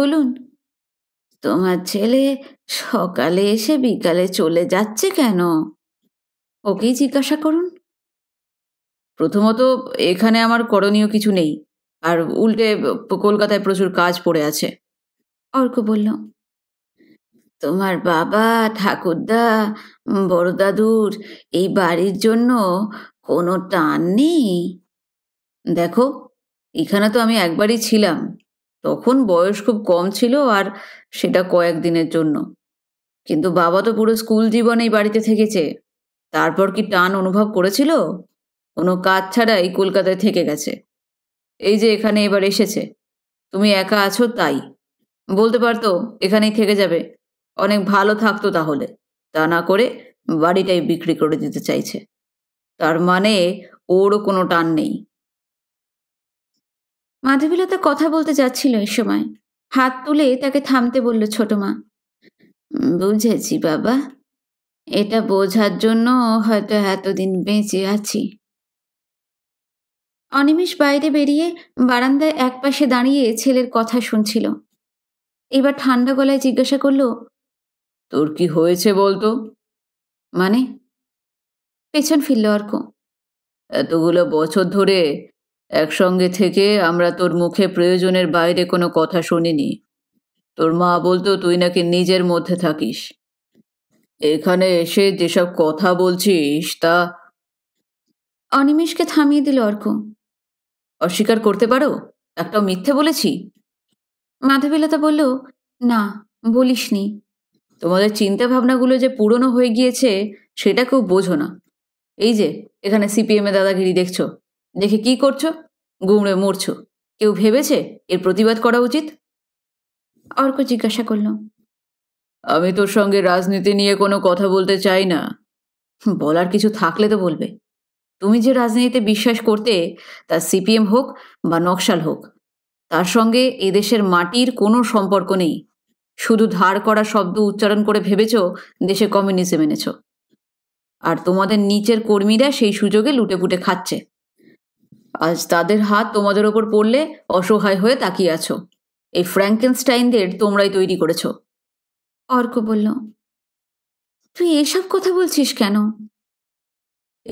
বলুন তোমার ছেলে সকালে এসে বিকালে চলে যাচ্ছে কেন ওকেই জিজ্ঞাসা করুন প্রথমত এখানে আমার করণীয় কিছু নেই আর উল্টে কলকাতায় প্রচুর কাজ পড়ে আছে অর্ক বলল তোমার বাবা ঠাকুরদা বড় দাদুর এই বাড়ির জন্য কোনো টান নেই দেখো এখানে তো আমি একবারই ছিলাম তখন বয়স খুব কম ছিল আর সেটা কয়েকদিনের জন্য কিন্তু বাবা তো পুরো স্কুল জীবনেই বাড়িতে থেকেছে তারপর কি টান অনুভব করেছিল কোনো কাজ ছাড়াই কলকাতায় থেকে গেছে এই যে এখানে এবার এসেছে তুমি একা আছো তাই বলতে পারতো এখানেই থেকে যাবে অনেক ভালো থাকতো তাহলে তা না করে বাড়িটাই বিক্রি করে দিতে চাইছে তার মানে ওরও কোনো টান নেই মাধবীলতা কথা বলতে যাচ্ছিল এই সময় হাত তুলে তাকে থামতে বলল ছোট মা বুঝেছি বাবা এটা বোঝার জন্য হয়তো এতদিন বেঁচে আছি অনিমেষ বাইরে বেরিয়ে বারান্দায় এক পাশে দাঁড়িয়ে ছেলের কথা শুনছিল এবার ঠান্ডা গলায় জিজ্ঞাসা করল তোর কি হয়েছে বলতো মানে পেছন ফিরল অর্ক এতগুলো বছর ধরে একসঙ্গে থেকে আমরা তোর মুখে প্রয়োজনের বাইরে কোনো কথা শুনিনি তোর মা বলতো তুই নাকি নিজের মধ্যে থাকিস এখানে এসে যেসব কথা বলছিস তা অনিমেষকে থামিয়ে দিল অর্ক অস্বীকার করতে পারো একটা মিথ্যে বলেছি মাধবীলতা বলল না বলিসনি তোমাদের চিন্তা ভাবনাগুলো যে পুরনো হয়ে গিয়েছে সেটা কেউ বোঝো না এই যে এখানে এ দাদাগিরি দেখছো দেখে কি করছো গুমড়ে মরছো কেউ ভেবেছে এর প্রতিবাদ করা উচিত অর্ক জিজ্ঞাসা করল আমি তোর সঙ্গে রাজনীতি নিয়ে কোনো কথা বলতে চাই না বলার কিছু থাকলে তো বলবে তুমি যে রাজনীতিতে বিশ্বাস করতে তা সিপিএম হোক বা নকশাল হোক তার সঙ্গে এদেশের মাটির কোনো সম্পর্ক নেই শুধু ধার করা শব্দ উচ্চারণ করে ভেবেছ দেশে কমিউনিজম এনেছো আর তোমাদের নিচের কর্মীরা সেই সুযোগে লুটেপুটে খাচ্ছে আজ তাদের হাত তোমাদের ওপর পড়লে অসহায় হয়ে তাকিয়ে আছো এই ফ্র্যাঙ্কেনস্টাইনদের তোমরাই তৈরি করেছ অর্ক বলল তুই এসব কথা বলছিস কেন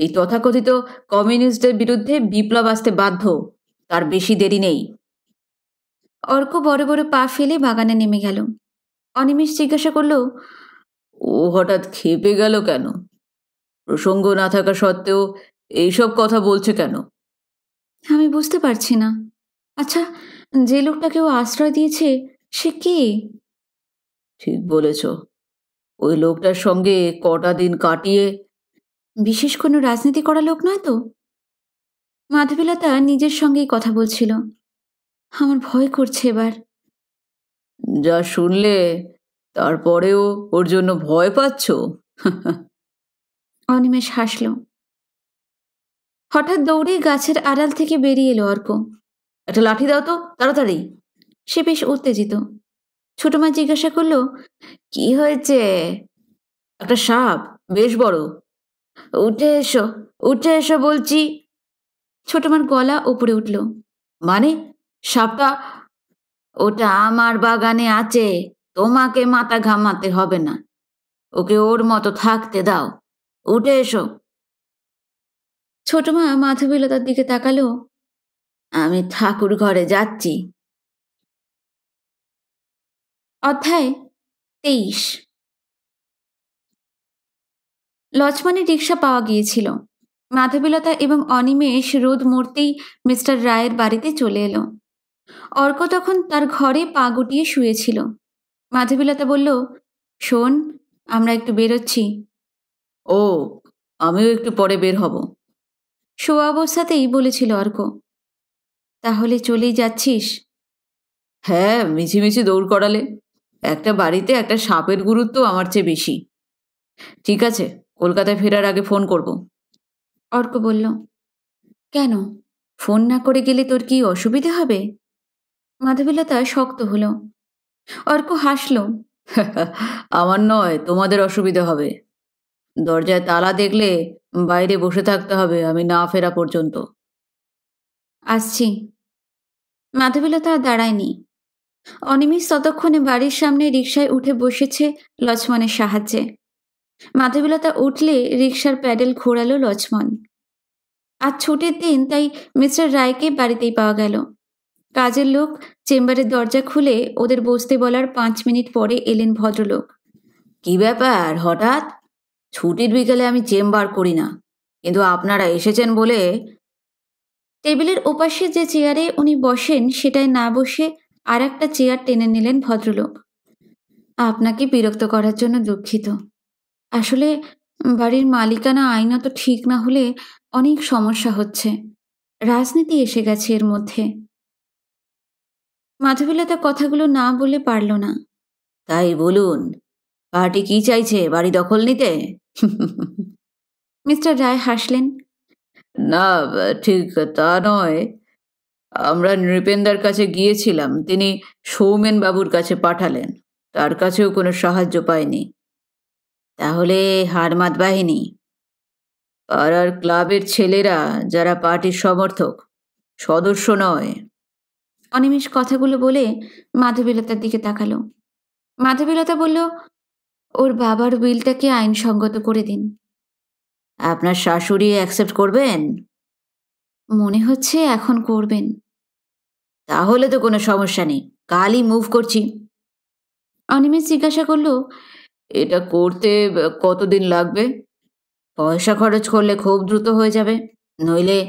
এই তথাকথিত কমিউনিস্টদের বিরুদ্ধে বিপ্লব আসতে বাধ্য তার বেশি দেরি নেই অর্ক বড় বড় পা ফেলে বাগানে নেমে গেল অনিমেষ জিজ্ঞাসা করল ও হঠাৎ খেপে গেল কেন প্রসঙ্গ না থাকা সত্ত্বেও এইসব কথা বলছে কেন আমি বুঝতে পারছি না আচ্ছা যে লোকটাকে ও আশ্রয় দিয়েছে সে কে ঠিক বলেছ ওই লোকটার সঙ্গে কটা দিন কাটিয়ে বিশেষ কোনো রাজনীতি করা লোক নয় তো মাধবীলতা নিজের সঙ্গেই কথা বলছিল আমার ভয় করছে এবার যা শুনলে তারপরেও ওর জন্য ভয় পাচ্ছ অনিমেষ হাসল হঠাৎ দৌড়ে গাছের আড়াল থেকে বেরিয়ে এলো অর্ক একটা লাঠি দাও তো তাড়াতাড়ি সে বেশ উত্তেজিত ছোট মা জিজ্ঞাসা করলো কি হয়েছে একটা সাপ বেশ বড় উঠে এসো উঠে এসো বলছি ছোট মার গলা উপরে উঠল মানে সাপটা ওটা আমার বাগানে আছে তোমাকে মাথা ঘামাতে হবে না ওকে ওর মতো থাকতে দাও উঠে এসো ছোট মা মাধবীলতার দিকে তাকালো আমি ঠাকুর ঘরে যাচ্ছি অধ্যায় তেইশ লক্ষ্মণের রিক্সা পাওয়া গিয়েছিল মাধবীলতা এবং অনিমেষ রোদ মূর্তি মিস্টার রায়ের বাড়িতে চলে এলো অর্ক তখন তার ঘরে পা গুটিয়ে শুয়েছিল মাধবীলতা বলল শোন আমরা একটু বেরোচ্ছি ও আমিও একটু পরে বের হব শোয়া অবস্থাতেই বলেছিল অর্ক তাহলে চলেই যাচ্ছিস হ্যাঁ মিছিমিছি দৌড় করালে একটা বাড়িতে একটা সাপের গুরুত্ব আমার চেয়ে বেশি ঠিক আছে কলকাতায় ফেরার আগে ফোন করব অর্ক বলল কেন ফোন না করে গেলে তোর কি অসুবিধে হবে মাধবীলতা শক্ত হলো অর্ক হাসল আমার নয় তোমাদের অসুবিধা হবে দরজায় তালা দেখলে বাইরে বসে থাকতে হবে আমি না ফেরা পর্যন্ত আসছি মাধবীলতা আর দাঁড়ায়নি অনিমেষ ততক্ষণে বাড়ির সামনে রিক্সায় উঠে বসেছে লক্ষ্মণের সাহায্যে মাধবীলতা উঠলে রিক্সার প্যাডেল ঘোরালো লক্ষ্মণ আজ ছুটির দিন তাই মিস্টার রায়কে বাড়িতেই পাওয়া গেল কাজের লোক চেম্বারের দরজা খুলে ওদের বসতে বলার পাঁচ মিনিট পরে এলেন ভদ্রলোক কি ব্যাপার হঠাৎ ছুটির বিকেলে আমি চেম্বার করি না কিন্তু আপনারা এসেছেন বলে টেবিলের ওপাশে যে চেয়ারে উনি বসেন সেটায় না বসে আর একটা চেয়ার টেনে নিলেন ভদ্রলোক আপনাকে বিরক্ত করার জন্য দুঃখিত আসলে বাড়ির মালিকানা আইনত ঠিক না হলে অনেক সমস্যা হচ্ছে রাজনীতি এসে গেছে এর মধ্যে মাধবীলতা কথাগুলো না বলে পারল না তাই বলুন পার্টি কি চাইছে বাড়ি দখল নিতে মিস্টার রায় হাসলেন না ঠিক তা নয় আমরা নৃপেন্দার কাছে গিয়েছিলাম তিনি সৌমেন বাবুর কাছে পাঠালেন তার কাছেও কোনো সাহায্য পাইনি তাহলে হারমাত বাহিনী পাড়ার ক্লাবের ছেলেরা যারা পার্টির সমর্থক সদস্য নয় অনিমেষ কথাগুলো বলে মাধবীলতার দিকে তাকালো মাধবীলতা বলল ওর বাবার উইলটাকে আইনসঙ্গত করে দিন আপনার শাশুড়ি অ্যাকসেপ্ট করবেন মনে হচ্ছে এখন করবেন তাহলে তো কোনো সমস্যা নেই কালই মুভ করছি অনিমেষ জিজ্ঞাসা করলো এটা করতে কতদিন লাগবে পয়সা খরচ করলে খুব দ্রুত হয়ে যাবে নইলে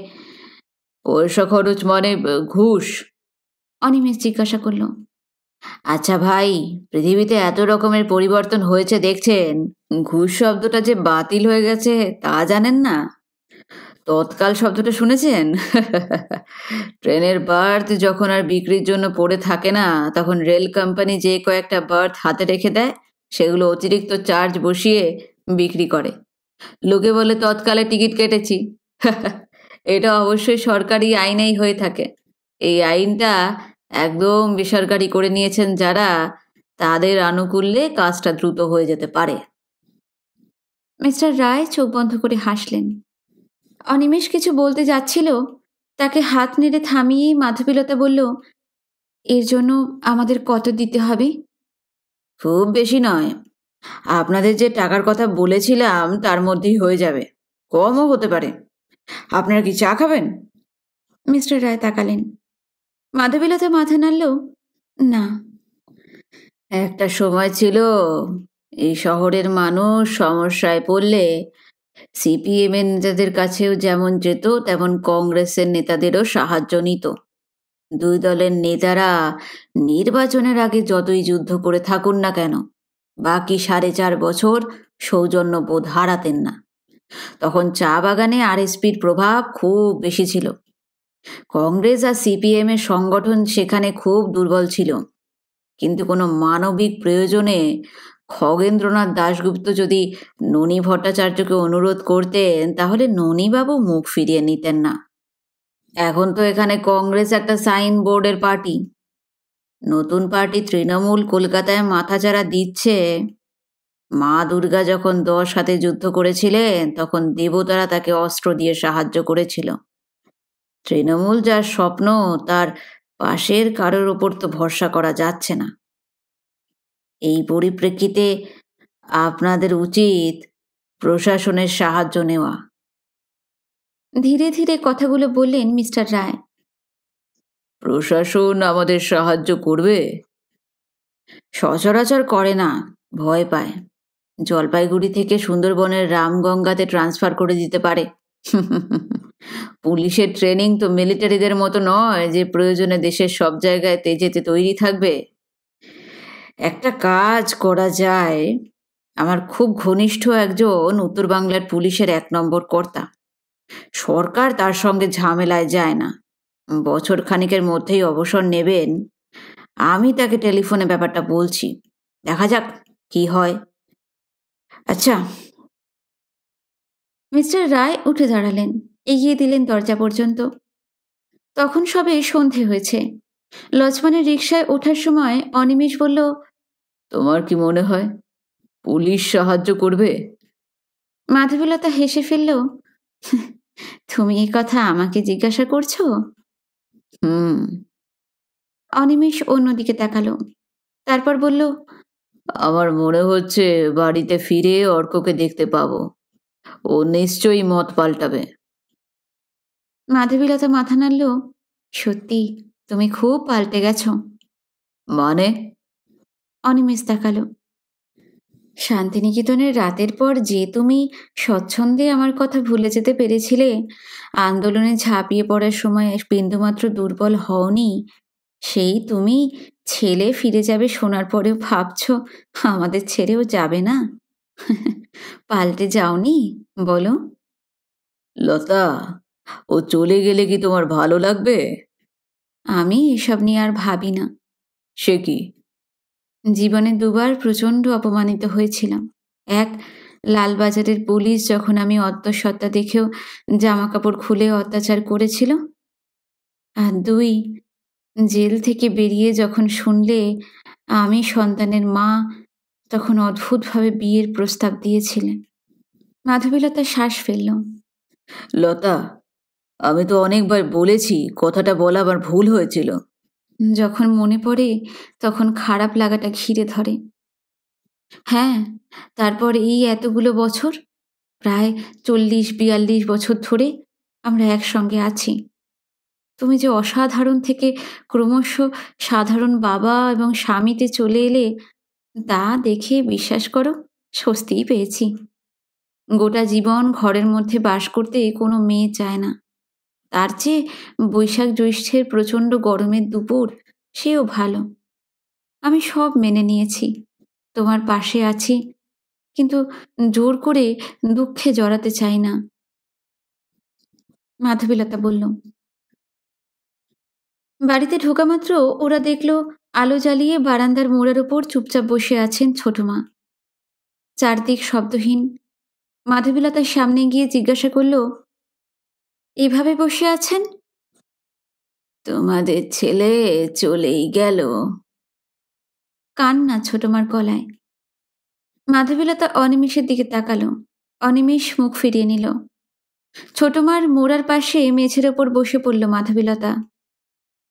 পয়সা খরচ মানে ঘুষ অনিমেষ জিজ্ঞাসা করলো আচ্ছা ভাই পৃথিবীতে এত রকমের পরিবর্তন হয়েছে দেখছেন ঘুষ শব্দটা যে বাতিল হয়ে গেছে তা জানেন না তৎকাল শব্দটা শুনেছেন ট্রেনের বার্থ যখন আর বিক্রির জন্য পড়ে থাকে না তখন রেল কোম্পানি যে কয়েকটা বার্থ হাতে রেখে দেয় সেগুলো অতিরিক্ত চার্জ বসিয়ে বিক্রি করে লোকে বলে তৎকালে টিকিট কেটেছি এটা অবশ্যই সরকারি আইনেই হয়ে থাকে এই আইনটা একদম বেসরকারি করে নিয়েছেন যারা তাদের আনুকূল্যে কাজটা দ্রুত হয়ে যেতে পারে মিস্টার রায় চোখ বন্ধ করে হাসলেন অনিমেষ কিছু বলতে যাচ্ছিল তাকে হাত নেড়ে থামিয়েই মাধবীলতা বলল এর জন্য আমাদের কত দিতে হবে খুব বেশি নয় আপনাদের যে টাকার কথা বলেছিলাম তার মধ্যেই হয়ে যাবে কমও হতে পারে আপনারা কি চা খাবেন মিস্টার রায় তাকালেন মাধবীলতা মাথা নাড়ল না একটা সময় ছিল এই শহরের মানুষ সমস্যায় পড়লে সিপিএম এর নেতাদের কাছেও যেমন যেত তেমন কংগ্রেসের নেতাদেরও সাহায্য নিত দুই দলের নেতারা নির্বাচনের আগে যতই যুদ্ধ করে থাকুন না কেন বাকি সাড়ে চার বছর সৌজন্য বোধ হারাতেন না তখন চা বাগানে আর প্রভাব খুব বেশি ছিল কংগ্রেস আর সিপিএমের সংগঠন সেখানে খুব দুর্বল ছিল কিন্তু কোনো মানবিক প্রয়োজনে খগেন্দ্রনাথ দাশগুপ্ত যদি ননী ভট্টাচার্যকে অনুরোধ করতেন তাহলে ননীবাবু মুখ ফিরিয়ে নিতেন না এখন তো এখানে কংগ্রেস একটা সাইন বোর্ডের পার্টি নতুন পার্টি তৃণমূল কলকাতায় মাথাচাড়া দিচ্ছে মা দুর্গা যখন দশ হাতে যুদ্ধ করেছিলেন তখন দেবতারা তাকে অস্ত্র দিয়ে সাহায্য করেছিল তৃণমূল যার স্বপ্ন তার পাশের কারোর ওপর তো ভরসা করা যাচ্ছে না এই পরিপ্রেক্ষিতে আপনাদের উচিত প্রশাসনের সাহায্য নেওয়া ধীরে ধীরে কথাগুলো বললেন মিস্টার রায় প্রশাসন আমাদের সাহায্য করবে সচরাচর করে না ভয় পায় জলপাইগুড়ি থেকে সুন্দরবনের রামগঙ্গাতে ট্রান্সফার করে দিতে পারে পুলিশের ট্রেনিং তো মিলিটারিদের মতো নয় যে প্রয়োজনে দেশের সব জায়গায় তেজেতে তৈরি থাকবে একটা কাজ করা যায় আমার খুব ঘনিষ্ঠ একজন উত্তর বাংলার পুলিশের এক নম্বর কর্তা সরকার তার সঙ্গে ঝামেলায় যায় না বছর খানিকের মধ্যেই অবসর নেবেন আমি তাকে টেলিফোনে ব্যাপারটা বলছি দেখা যাক কি হয় আচ্ছা মিস্টার রায় উঠে দাঁড়ালেন এগিয়ে দিলেন দরজা পর্যন্ত তখন সবে সন্ধে হয়েছে লজমানের রিক্সায় ওঠার সময় অনিমেষ বলল তোমার কি মনে হয় পুলিশ সাহায্য করবে মাধবীলতা হেসে ফেলল তুমি এ কথা আমাকে জিজ্ঞাসা করছো হুম অনিমেষ অন্যদিকে তাকালো তারপর বলল আমার মনে হচ্ছে বাড়িতে ফিরে অর্ককে দেখতে পাবো ও নিশ্চয়ই মত পাল্টাবে মাধবীলতা মাথা নাড়ল সত্যি তুমি খুব পাল্টে গেছ মানে অনিমেষ তাকালো শান্তিনিকেতনের রাতের পর যে তুমি স্বচ্ছন্দে আমার কথা ভুলে যেতে পেরেছিলে আন্দোলনে ঝাঁপিয়ে পড়ার সময় বিন্দুমাত্র দুর্বল হওনি সেই তুমি ছেলে ফিরে যাবে শোনার পরেও ভাবছ আমাদের ছেড়েও যাবে না পাল্টে যাওনি বলো লতা ও চলে গেলে কি তোমার ভালো লাগবে আমি এসব নিয়ে আর ভাবি না সে কি জীবনে দুবার প্রচণ্ড অপমানিত হয়েছিলাম এক লালবাজারের পুলিশ যখন আমি অন্তঃসত্ত্বা দেখেও জামা কাপড় খুলে অত্যাচার করেছিল আর দুই জেল থেকে বেরিয়ে যখন শুনলে আমি সন্তানের মা তখন অদ্ভুতভাবে বিয়ের প্রস্তাব দিয়েছিলেন মাধবীলতা শ্বাস ফেলল লতা আমি তো অনেকবার বলেছি কথাটা বলা আমার ভুল হয়েছিল যখন মনে পড়ে তখন খারাপ লাগাটা ঘিরে ধরে হ্যাঁ তারপর এই এতগুলো বছর প্রায় চল্লিশ বিয়াল্লিশ বছর ধরে আমরা একসঙ্গে আছি তুমি যে অসাধারণ থেকে ক্রমশ সাধারণ বাবা এবং স্বামীতে চলে এলে তা দেখে বিশ্বাস করো স্বস্তিই পেয়েছি গোটা জীবন ঘরের মধ্যে বাস করতে কোনো মেয়ে চায় না তার চেয়ে বৈশাখ জ্যৈষ্ঠের প্রচণ্ড গরমের দুপুর সেও ভালো আমি সব মেনে নিয়েছি তোমার পাশে আছি কিন্তু জোর করে দুঃখে জড়াতে চাই না মাধবীলতা বলল বাড়িতে ঢোকা মাত্র ওরা দেখলো আলো জ্বালিয়ে বারান্দার মোড়ের ওপর চুপচাপ বসে আছেন ছোটমা চারদিক শব্দহীন মাধবীলতার সামনে গিয়ে জিজ্ঞাসা করল এভাবে বসে আছেন তোমাদের ছেলে চলেই গেল কান না ছোটমার গলায় মাধবীলতা অনিমেষের দিকে তাকালো অনিমেষ মুখ ফিরিয়ে নিল ছোটমার মোড়ার পাশে মেঝের ওপর বসে পড়ল মাধবীলতা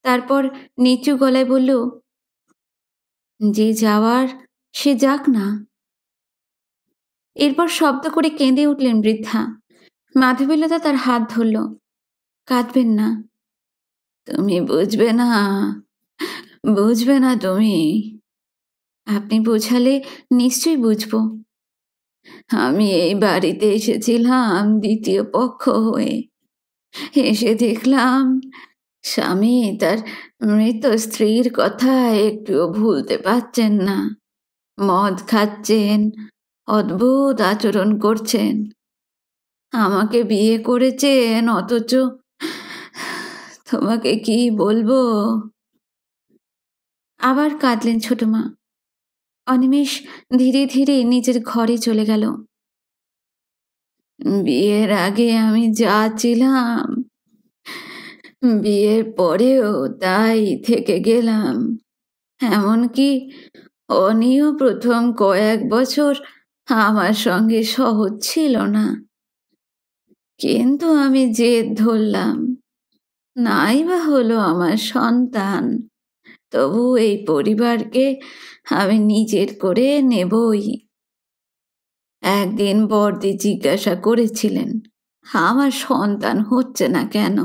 তারপর নিচু গলায় বলল যে যাওয়ার সে যাক না এরপর শব্দ করে কেঁদে উঠলেন বৃদ্ধা মাধবীলতা তার হাত ধরল কাঁদবেন না তুমি বুঝবে না বুঝবে না তুমি আপনি বোঝালে নিশ্চয়ই বুঝব আমি এই বাড়িতে এসেছিলাম দ্বিতীয় পক্ষ হয়ে এসে দেখলাম স্বামী তার মৃত স্ত্রীর কথা একটুও ভুলতে পারছেন না মদ খাচ্ছেন অদ্ভুত আচরণ করছেন আমাকে বিয়ে করেছেন অথচ তোমাকে কি বলবো আবার কাঁদলেন ছোট মা অনিমেষ ধীরে ধীরে নিজের ঘরে চলে গেল বিয়ের আগে আমি যা ছিলাম বিয়ের পরেও তাই থেকে গেলাম এমনকি অনিও প্রথম কয়েক বছর আমার সঙ্গে সহজ ছিল না কিন্তু আমি জেদ ধরলাম নাই বা হলো আমার সন্তান তবু এই পরিবারকে আমি নিজের করে নেবই একদিন বর্দি জিজ্ঞাসা করেছিলেন আমার সন্তান হচ্ছে না কেন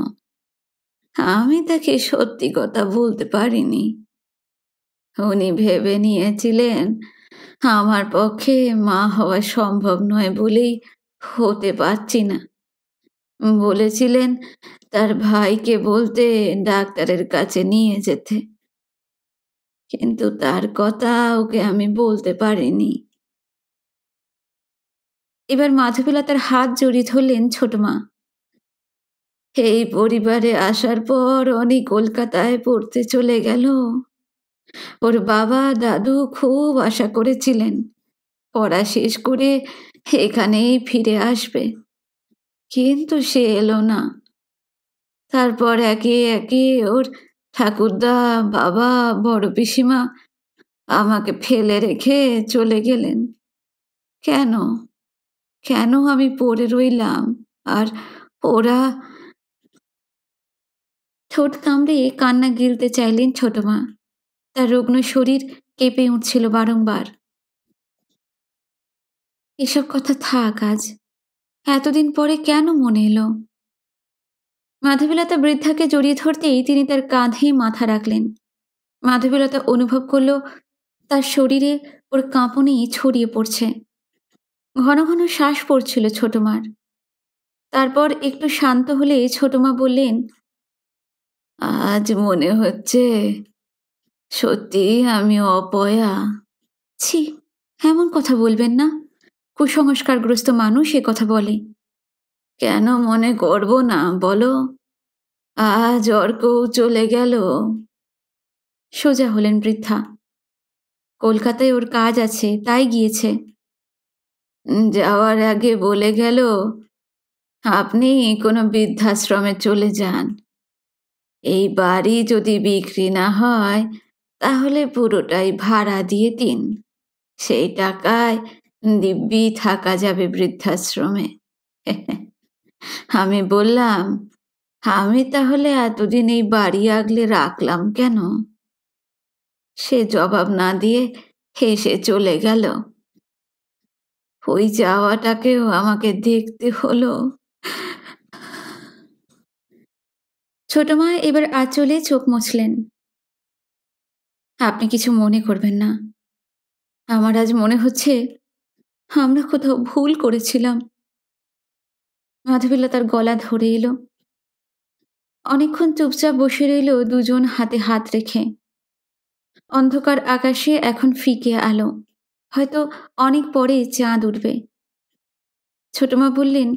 আমি তাকে সত্যি কথা বলতে পারিনি উনি ভেবে নিয়েছিলেন আমার পক্ষে মা হওয়া সম্ভব নয় বলেই হতে পারছি না বলেছিলেন তার ভাইকে বলতে ডাক্তারের কাছে নিয়ে যেতে কিন্তু তার কথা ওকে আমি বলতে পারিনি এবার মাধবীলা তার হাত জড়িয়ে ধরলেন ছোট মা এই পরিবারে আসার পর অনি কলকাতায় পড়তে চলে গেল ওর বাবা দাদু খুব আশা করেছিলেন পড়া শেষ করে এখানেই ফিরে আসবে কিন্তু সে এলো না তারপর একে একে ওর ঠাকুরদা বাবা বড় পিসিমা আমাকে ফেলে রেখে চলে গেলেন কেন কেন আমি পড়ে রইলাম আর ওরা ঠোঁট কামড়ে কান্না গিলতে চাইলেন ছোট মা তার রুগ্ন শরীর কেঁপে উঠছিল বারংবার এসব কথা থাক আজ এতদিন পরে কেন মনে এলো মাধবীলতা বৃদ্ধাকে জড়িয়ে ধরতেই তিনি তার কাঁধে মাথা রাখলেন মাধবীলতা অনুভব করল তার শরীরে ওর কাঁপনি ছড়িয়ে পড়ছে ঘন ঘন শ্বাস পড়ছিল ছোটমার তারপর একটু শান্ত হলে ছোটমা বললেন আজ মনে হচ্ছে সত্যি আমি অপয়া ছি এমন কথা বলবেন না কুসংস্কারগ্রস্ত মানুষ এ কথা বলে কেন মনে করব না বলো আজ অর্কও চলে গেল সোজা হলেন বৃদ্ধা কলকাতায় ওর কাজ আছে তাই গিয়েছে যাওয়ার আগে বলে গেল আপনি কোনো বৃদ্ধাশ্রমে চলে যান এই বাড়ি যদি বিক্রি না হয় তাহলে পুরোটাই ভাড়া দিয়ে দিন সেই টাকায় দিব্যি থাকা যাবে বৃদ্ধাশ্রমে আমি বললাম আমি তাহলে এতদিন এই বাড়ি আগলে রাখলাম কেন সে জবাব না দিয়ে হেসে চলে গেল ওই যাওয়াটাকেও আমাকে দেখতে হলো ছোট মা এবার আঁচলে চোখ মুছলেন আপনি কিছু মনে করবেন না আমার আজ মনে হচ্ছে আমরা কোথাও ভুল করেছিলাম মাধবীলা তার গলা ধরে এলো অনেকক্ষণ চুপচাপ বসে রইল দুজন হাতে হাত রেখে অন্ধকার আকাশে এখন ফিকে আলো হয়তো অনেক পরে চাঁদ উঠবে ছোটমা বললেন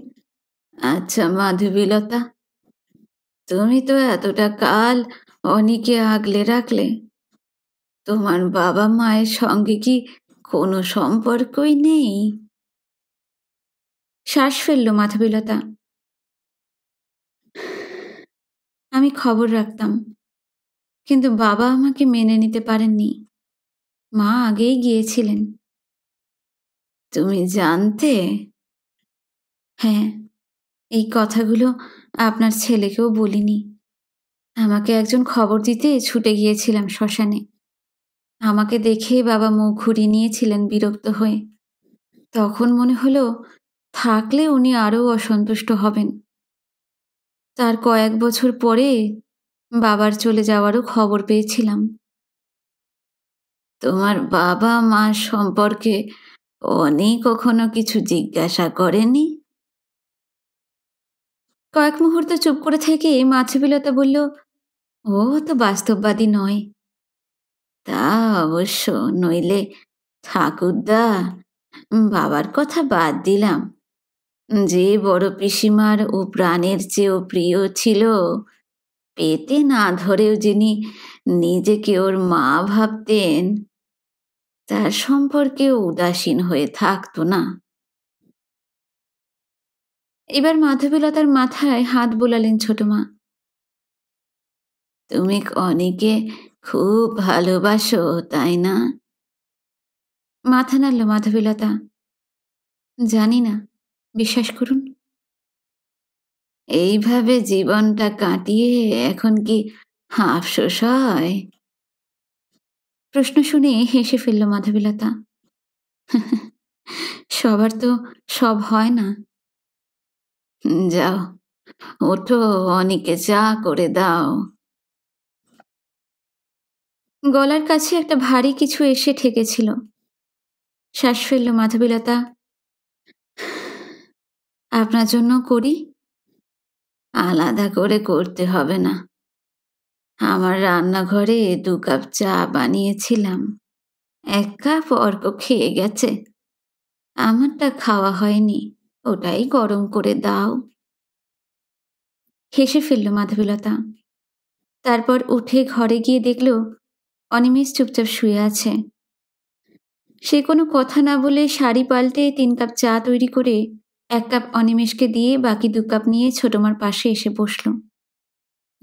আচ্ছা মাধবীলতা তুমি তো এতটা কাল অনিকে আগলে রাখলে তোমার বাবা মায়ের সঙ্গে কি কোনো সম্পর্কই নেই শ্বাস ফেললো মাথা বিলতা আমি খবর রাখতাম কিন্তু বাবা আমাকে মেনে নিতে পারেননি মা আগেই গিয়েছিলেন তুমি জানতে হ্যাঁ এই কথাগুলো আপনার ছেলেকেও বলিনি আমাকে একজন খবর দিতে ছুটে গিয়েছিলাম শ্মশানে আমাকে দেখে বাবা মুখ ঘুরিয়ে নিয়েছিলেন বিরক্ত হয়ে তখন মনে হলো থাকলে উনি আরও অসন্তুষ্ট হবেন তার কয়েক বছর পরে বাবার চলে যাওয়ারও খবর পেয়েছিলাম তোমার বাবা মা সম্পর্কে অনেক কখনো কিছু জিজ্ঞাসা করেনি কয়েক মুহূর্ত চুপ করে থেকে মাছবিলতা বলল ও তো বাস্তববাদী নয় তা অবশ্য নইলে ঠাকুরদা বাবার কথা বাদ দিলাম যে বড় পিসিমার ও প্রাণের চেয়েও প্রিয় ছিল পেতে না ধরেও যিনি নিজেকে ওর মা ভাবতেন তার সম্পর্কে উদাসীন হয়ে থাকতো না এবার মাধবীলতার মাথায় হাত বোলালেন ছোট মা তুমি অনেকে খুব ভালোবাসো তাই না মাথা নাড়ল মাধবীলতা জানি না বিশ্বাস করুন এইভাবে জীবনটা কাটিয়ে এখন কি আফসোস হয় প্রশ্ন শুনে হেসে ফেলল মাধবীলতা সবার তো সব হয় না যাও ওঠো অনেকে চা করে দাও গলার কাছে একটা ভারী কিছু এসে ঠেকেছিল শ্বাস ফেলল মাধবীলতা আপনার জন্য করি আলাদা করে করতে হবে না আমার রান্নাঘরে দু কাপ চা বানিয়েছিলাম এক কাপ অর্ক খেয়ে গেছে আমারটা খাওয়া হয়নি ওটাই গরম করে দাও হেসে ফেলল মাধবীলতা তারপর উঠে ঘরে গিয়ে দেখল অনিমেষ চুপচাপ শুয়ে আছে সে কোনো কথা না বলে শাড়ি পাল্টে তিন কাপ চা তৈরি করে এক কাপ অনিমেষকে দিয়ে বাকি দু কাপ নিয়ে ছোটমার পাশে এসে বসল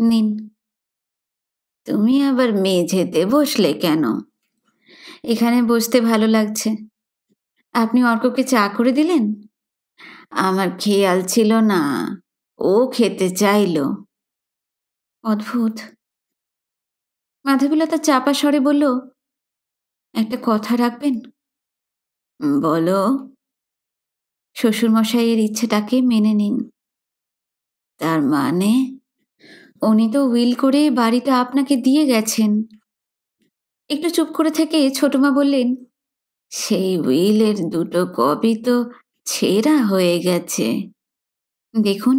নিন তুমি আবার মেঝেতে বসলে কেন এখানে বসতে ভালো লাগছে আপনি অর্ককে চা করে দিলেন আমার খেয়াল ছিল না ও খেতে চাইল অদ্ভুত মাধবীলতা চাপা স্বরে বলল একটা কথা রাখবেন বলো শ্বশুরমশাইয়ের ইচ্ছেটাকে মেনে নিন তার মানে উনি তো উইল করে বাড়িটা আপনাকে দিয়ে গেছেন একটু চুপ করে থেকে ছোটমা বললেন সেই উইলের দুটো কপি তো ছেঁড়া হয়ে গেছে দেখুন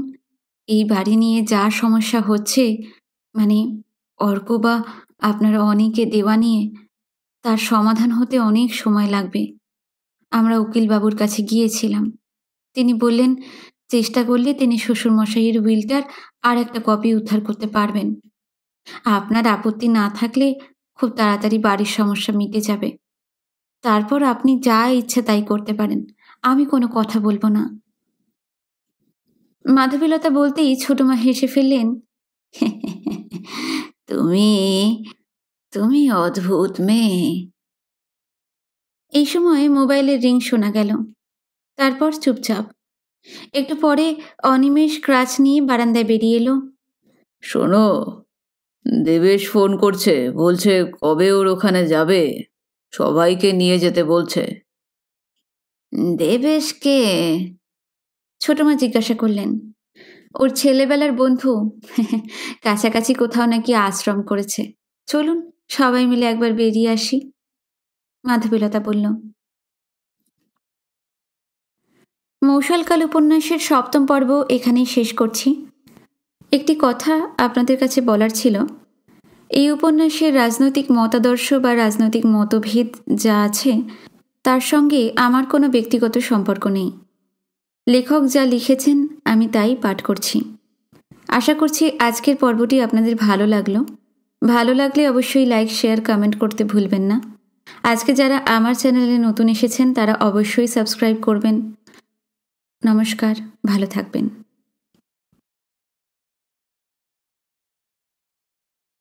এই বাড়ি নিয়ে যা সমস্যা হচ্ছে মানে অর্ক বা আপনারা অনেকে দেওয়া নিয়ে তার সমাধান হতে অনেক সময় লাগবে আমরা উকিলবাবুর কাছে গিয়েছিলাম তিনি বললেন চেষ্টা করলে তিনি শ্বশুরমশাইয়ের উইলটার আর একটা কপি উদ্ধার করতে পারবেন আপনার আপত্তি না থাকলে খুব তাড়াতাড়ি বাড়ির সমস্যা মিটে যাবে তারপর আপনি যা ইচ্ছা তাই করতে পারেন আমি কোনো কথা বলবো না মাধবীলতা বলতেই ছোটমা হেসে ফেললেন তুমি তুমি অদ্ভুত মেয়ে এই সময় মোবাইলের রিং শোনা গেল তারপর চুপচাপ একটু পরে অনিমেষ ক্রাচ নিয়ে বারান্দায় বেরিয়ে এলো শোনো দেবেশ ফোন করছে বলছে কবে ওর ওখানে যাবে সবাইকে নিয়ে যেতে বলছে দেবেশ কে ছোটমা জিজ্ঞাসা করলেন ওর ছেলেবেলার বন্ধু কাছাকাছি কোথাও নাকি আশ্রম করেছে চলুন সবাই মিলে একবার বেরিয়ে আসি মাধবীলতা বলল মৌসালকাল উপন্যাসের সপ্তম পর্ব এখানেই শেষ করছি একটি কথা আপনাদের কাছে বলার ছিল এই উপন্যাসের রাজনৈতিক মতাদর্শ বা রাজনৈতিক মতভেদ যা আছে তার সঙ্গে আমার কোনো ব্যক্তিগত সম্পর্ক নেই লেখক যা লিখেছেন আমি তাই পাঠ করছি আশা করছি আজকের পর্বটি আপনাদের ভালো লাগলো ভালো লাগলে অবশ্যই লাইক শেয়ার কমেন্ট করতে ভুলবেন না আজকে যারা আমার চ্যানেলে নতুন এসেছেন তারা অবশ্যই সাবস্ক্রাইব করবেন নমস্কার ভালো থাকবেন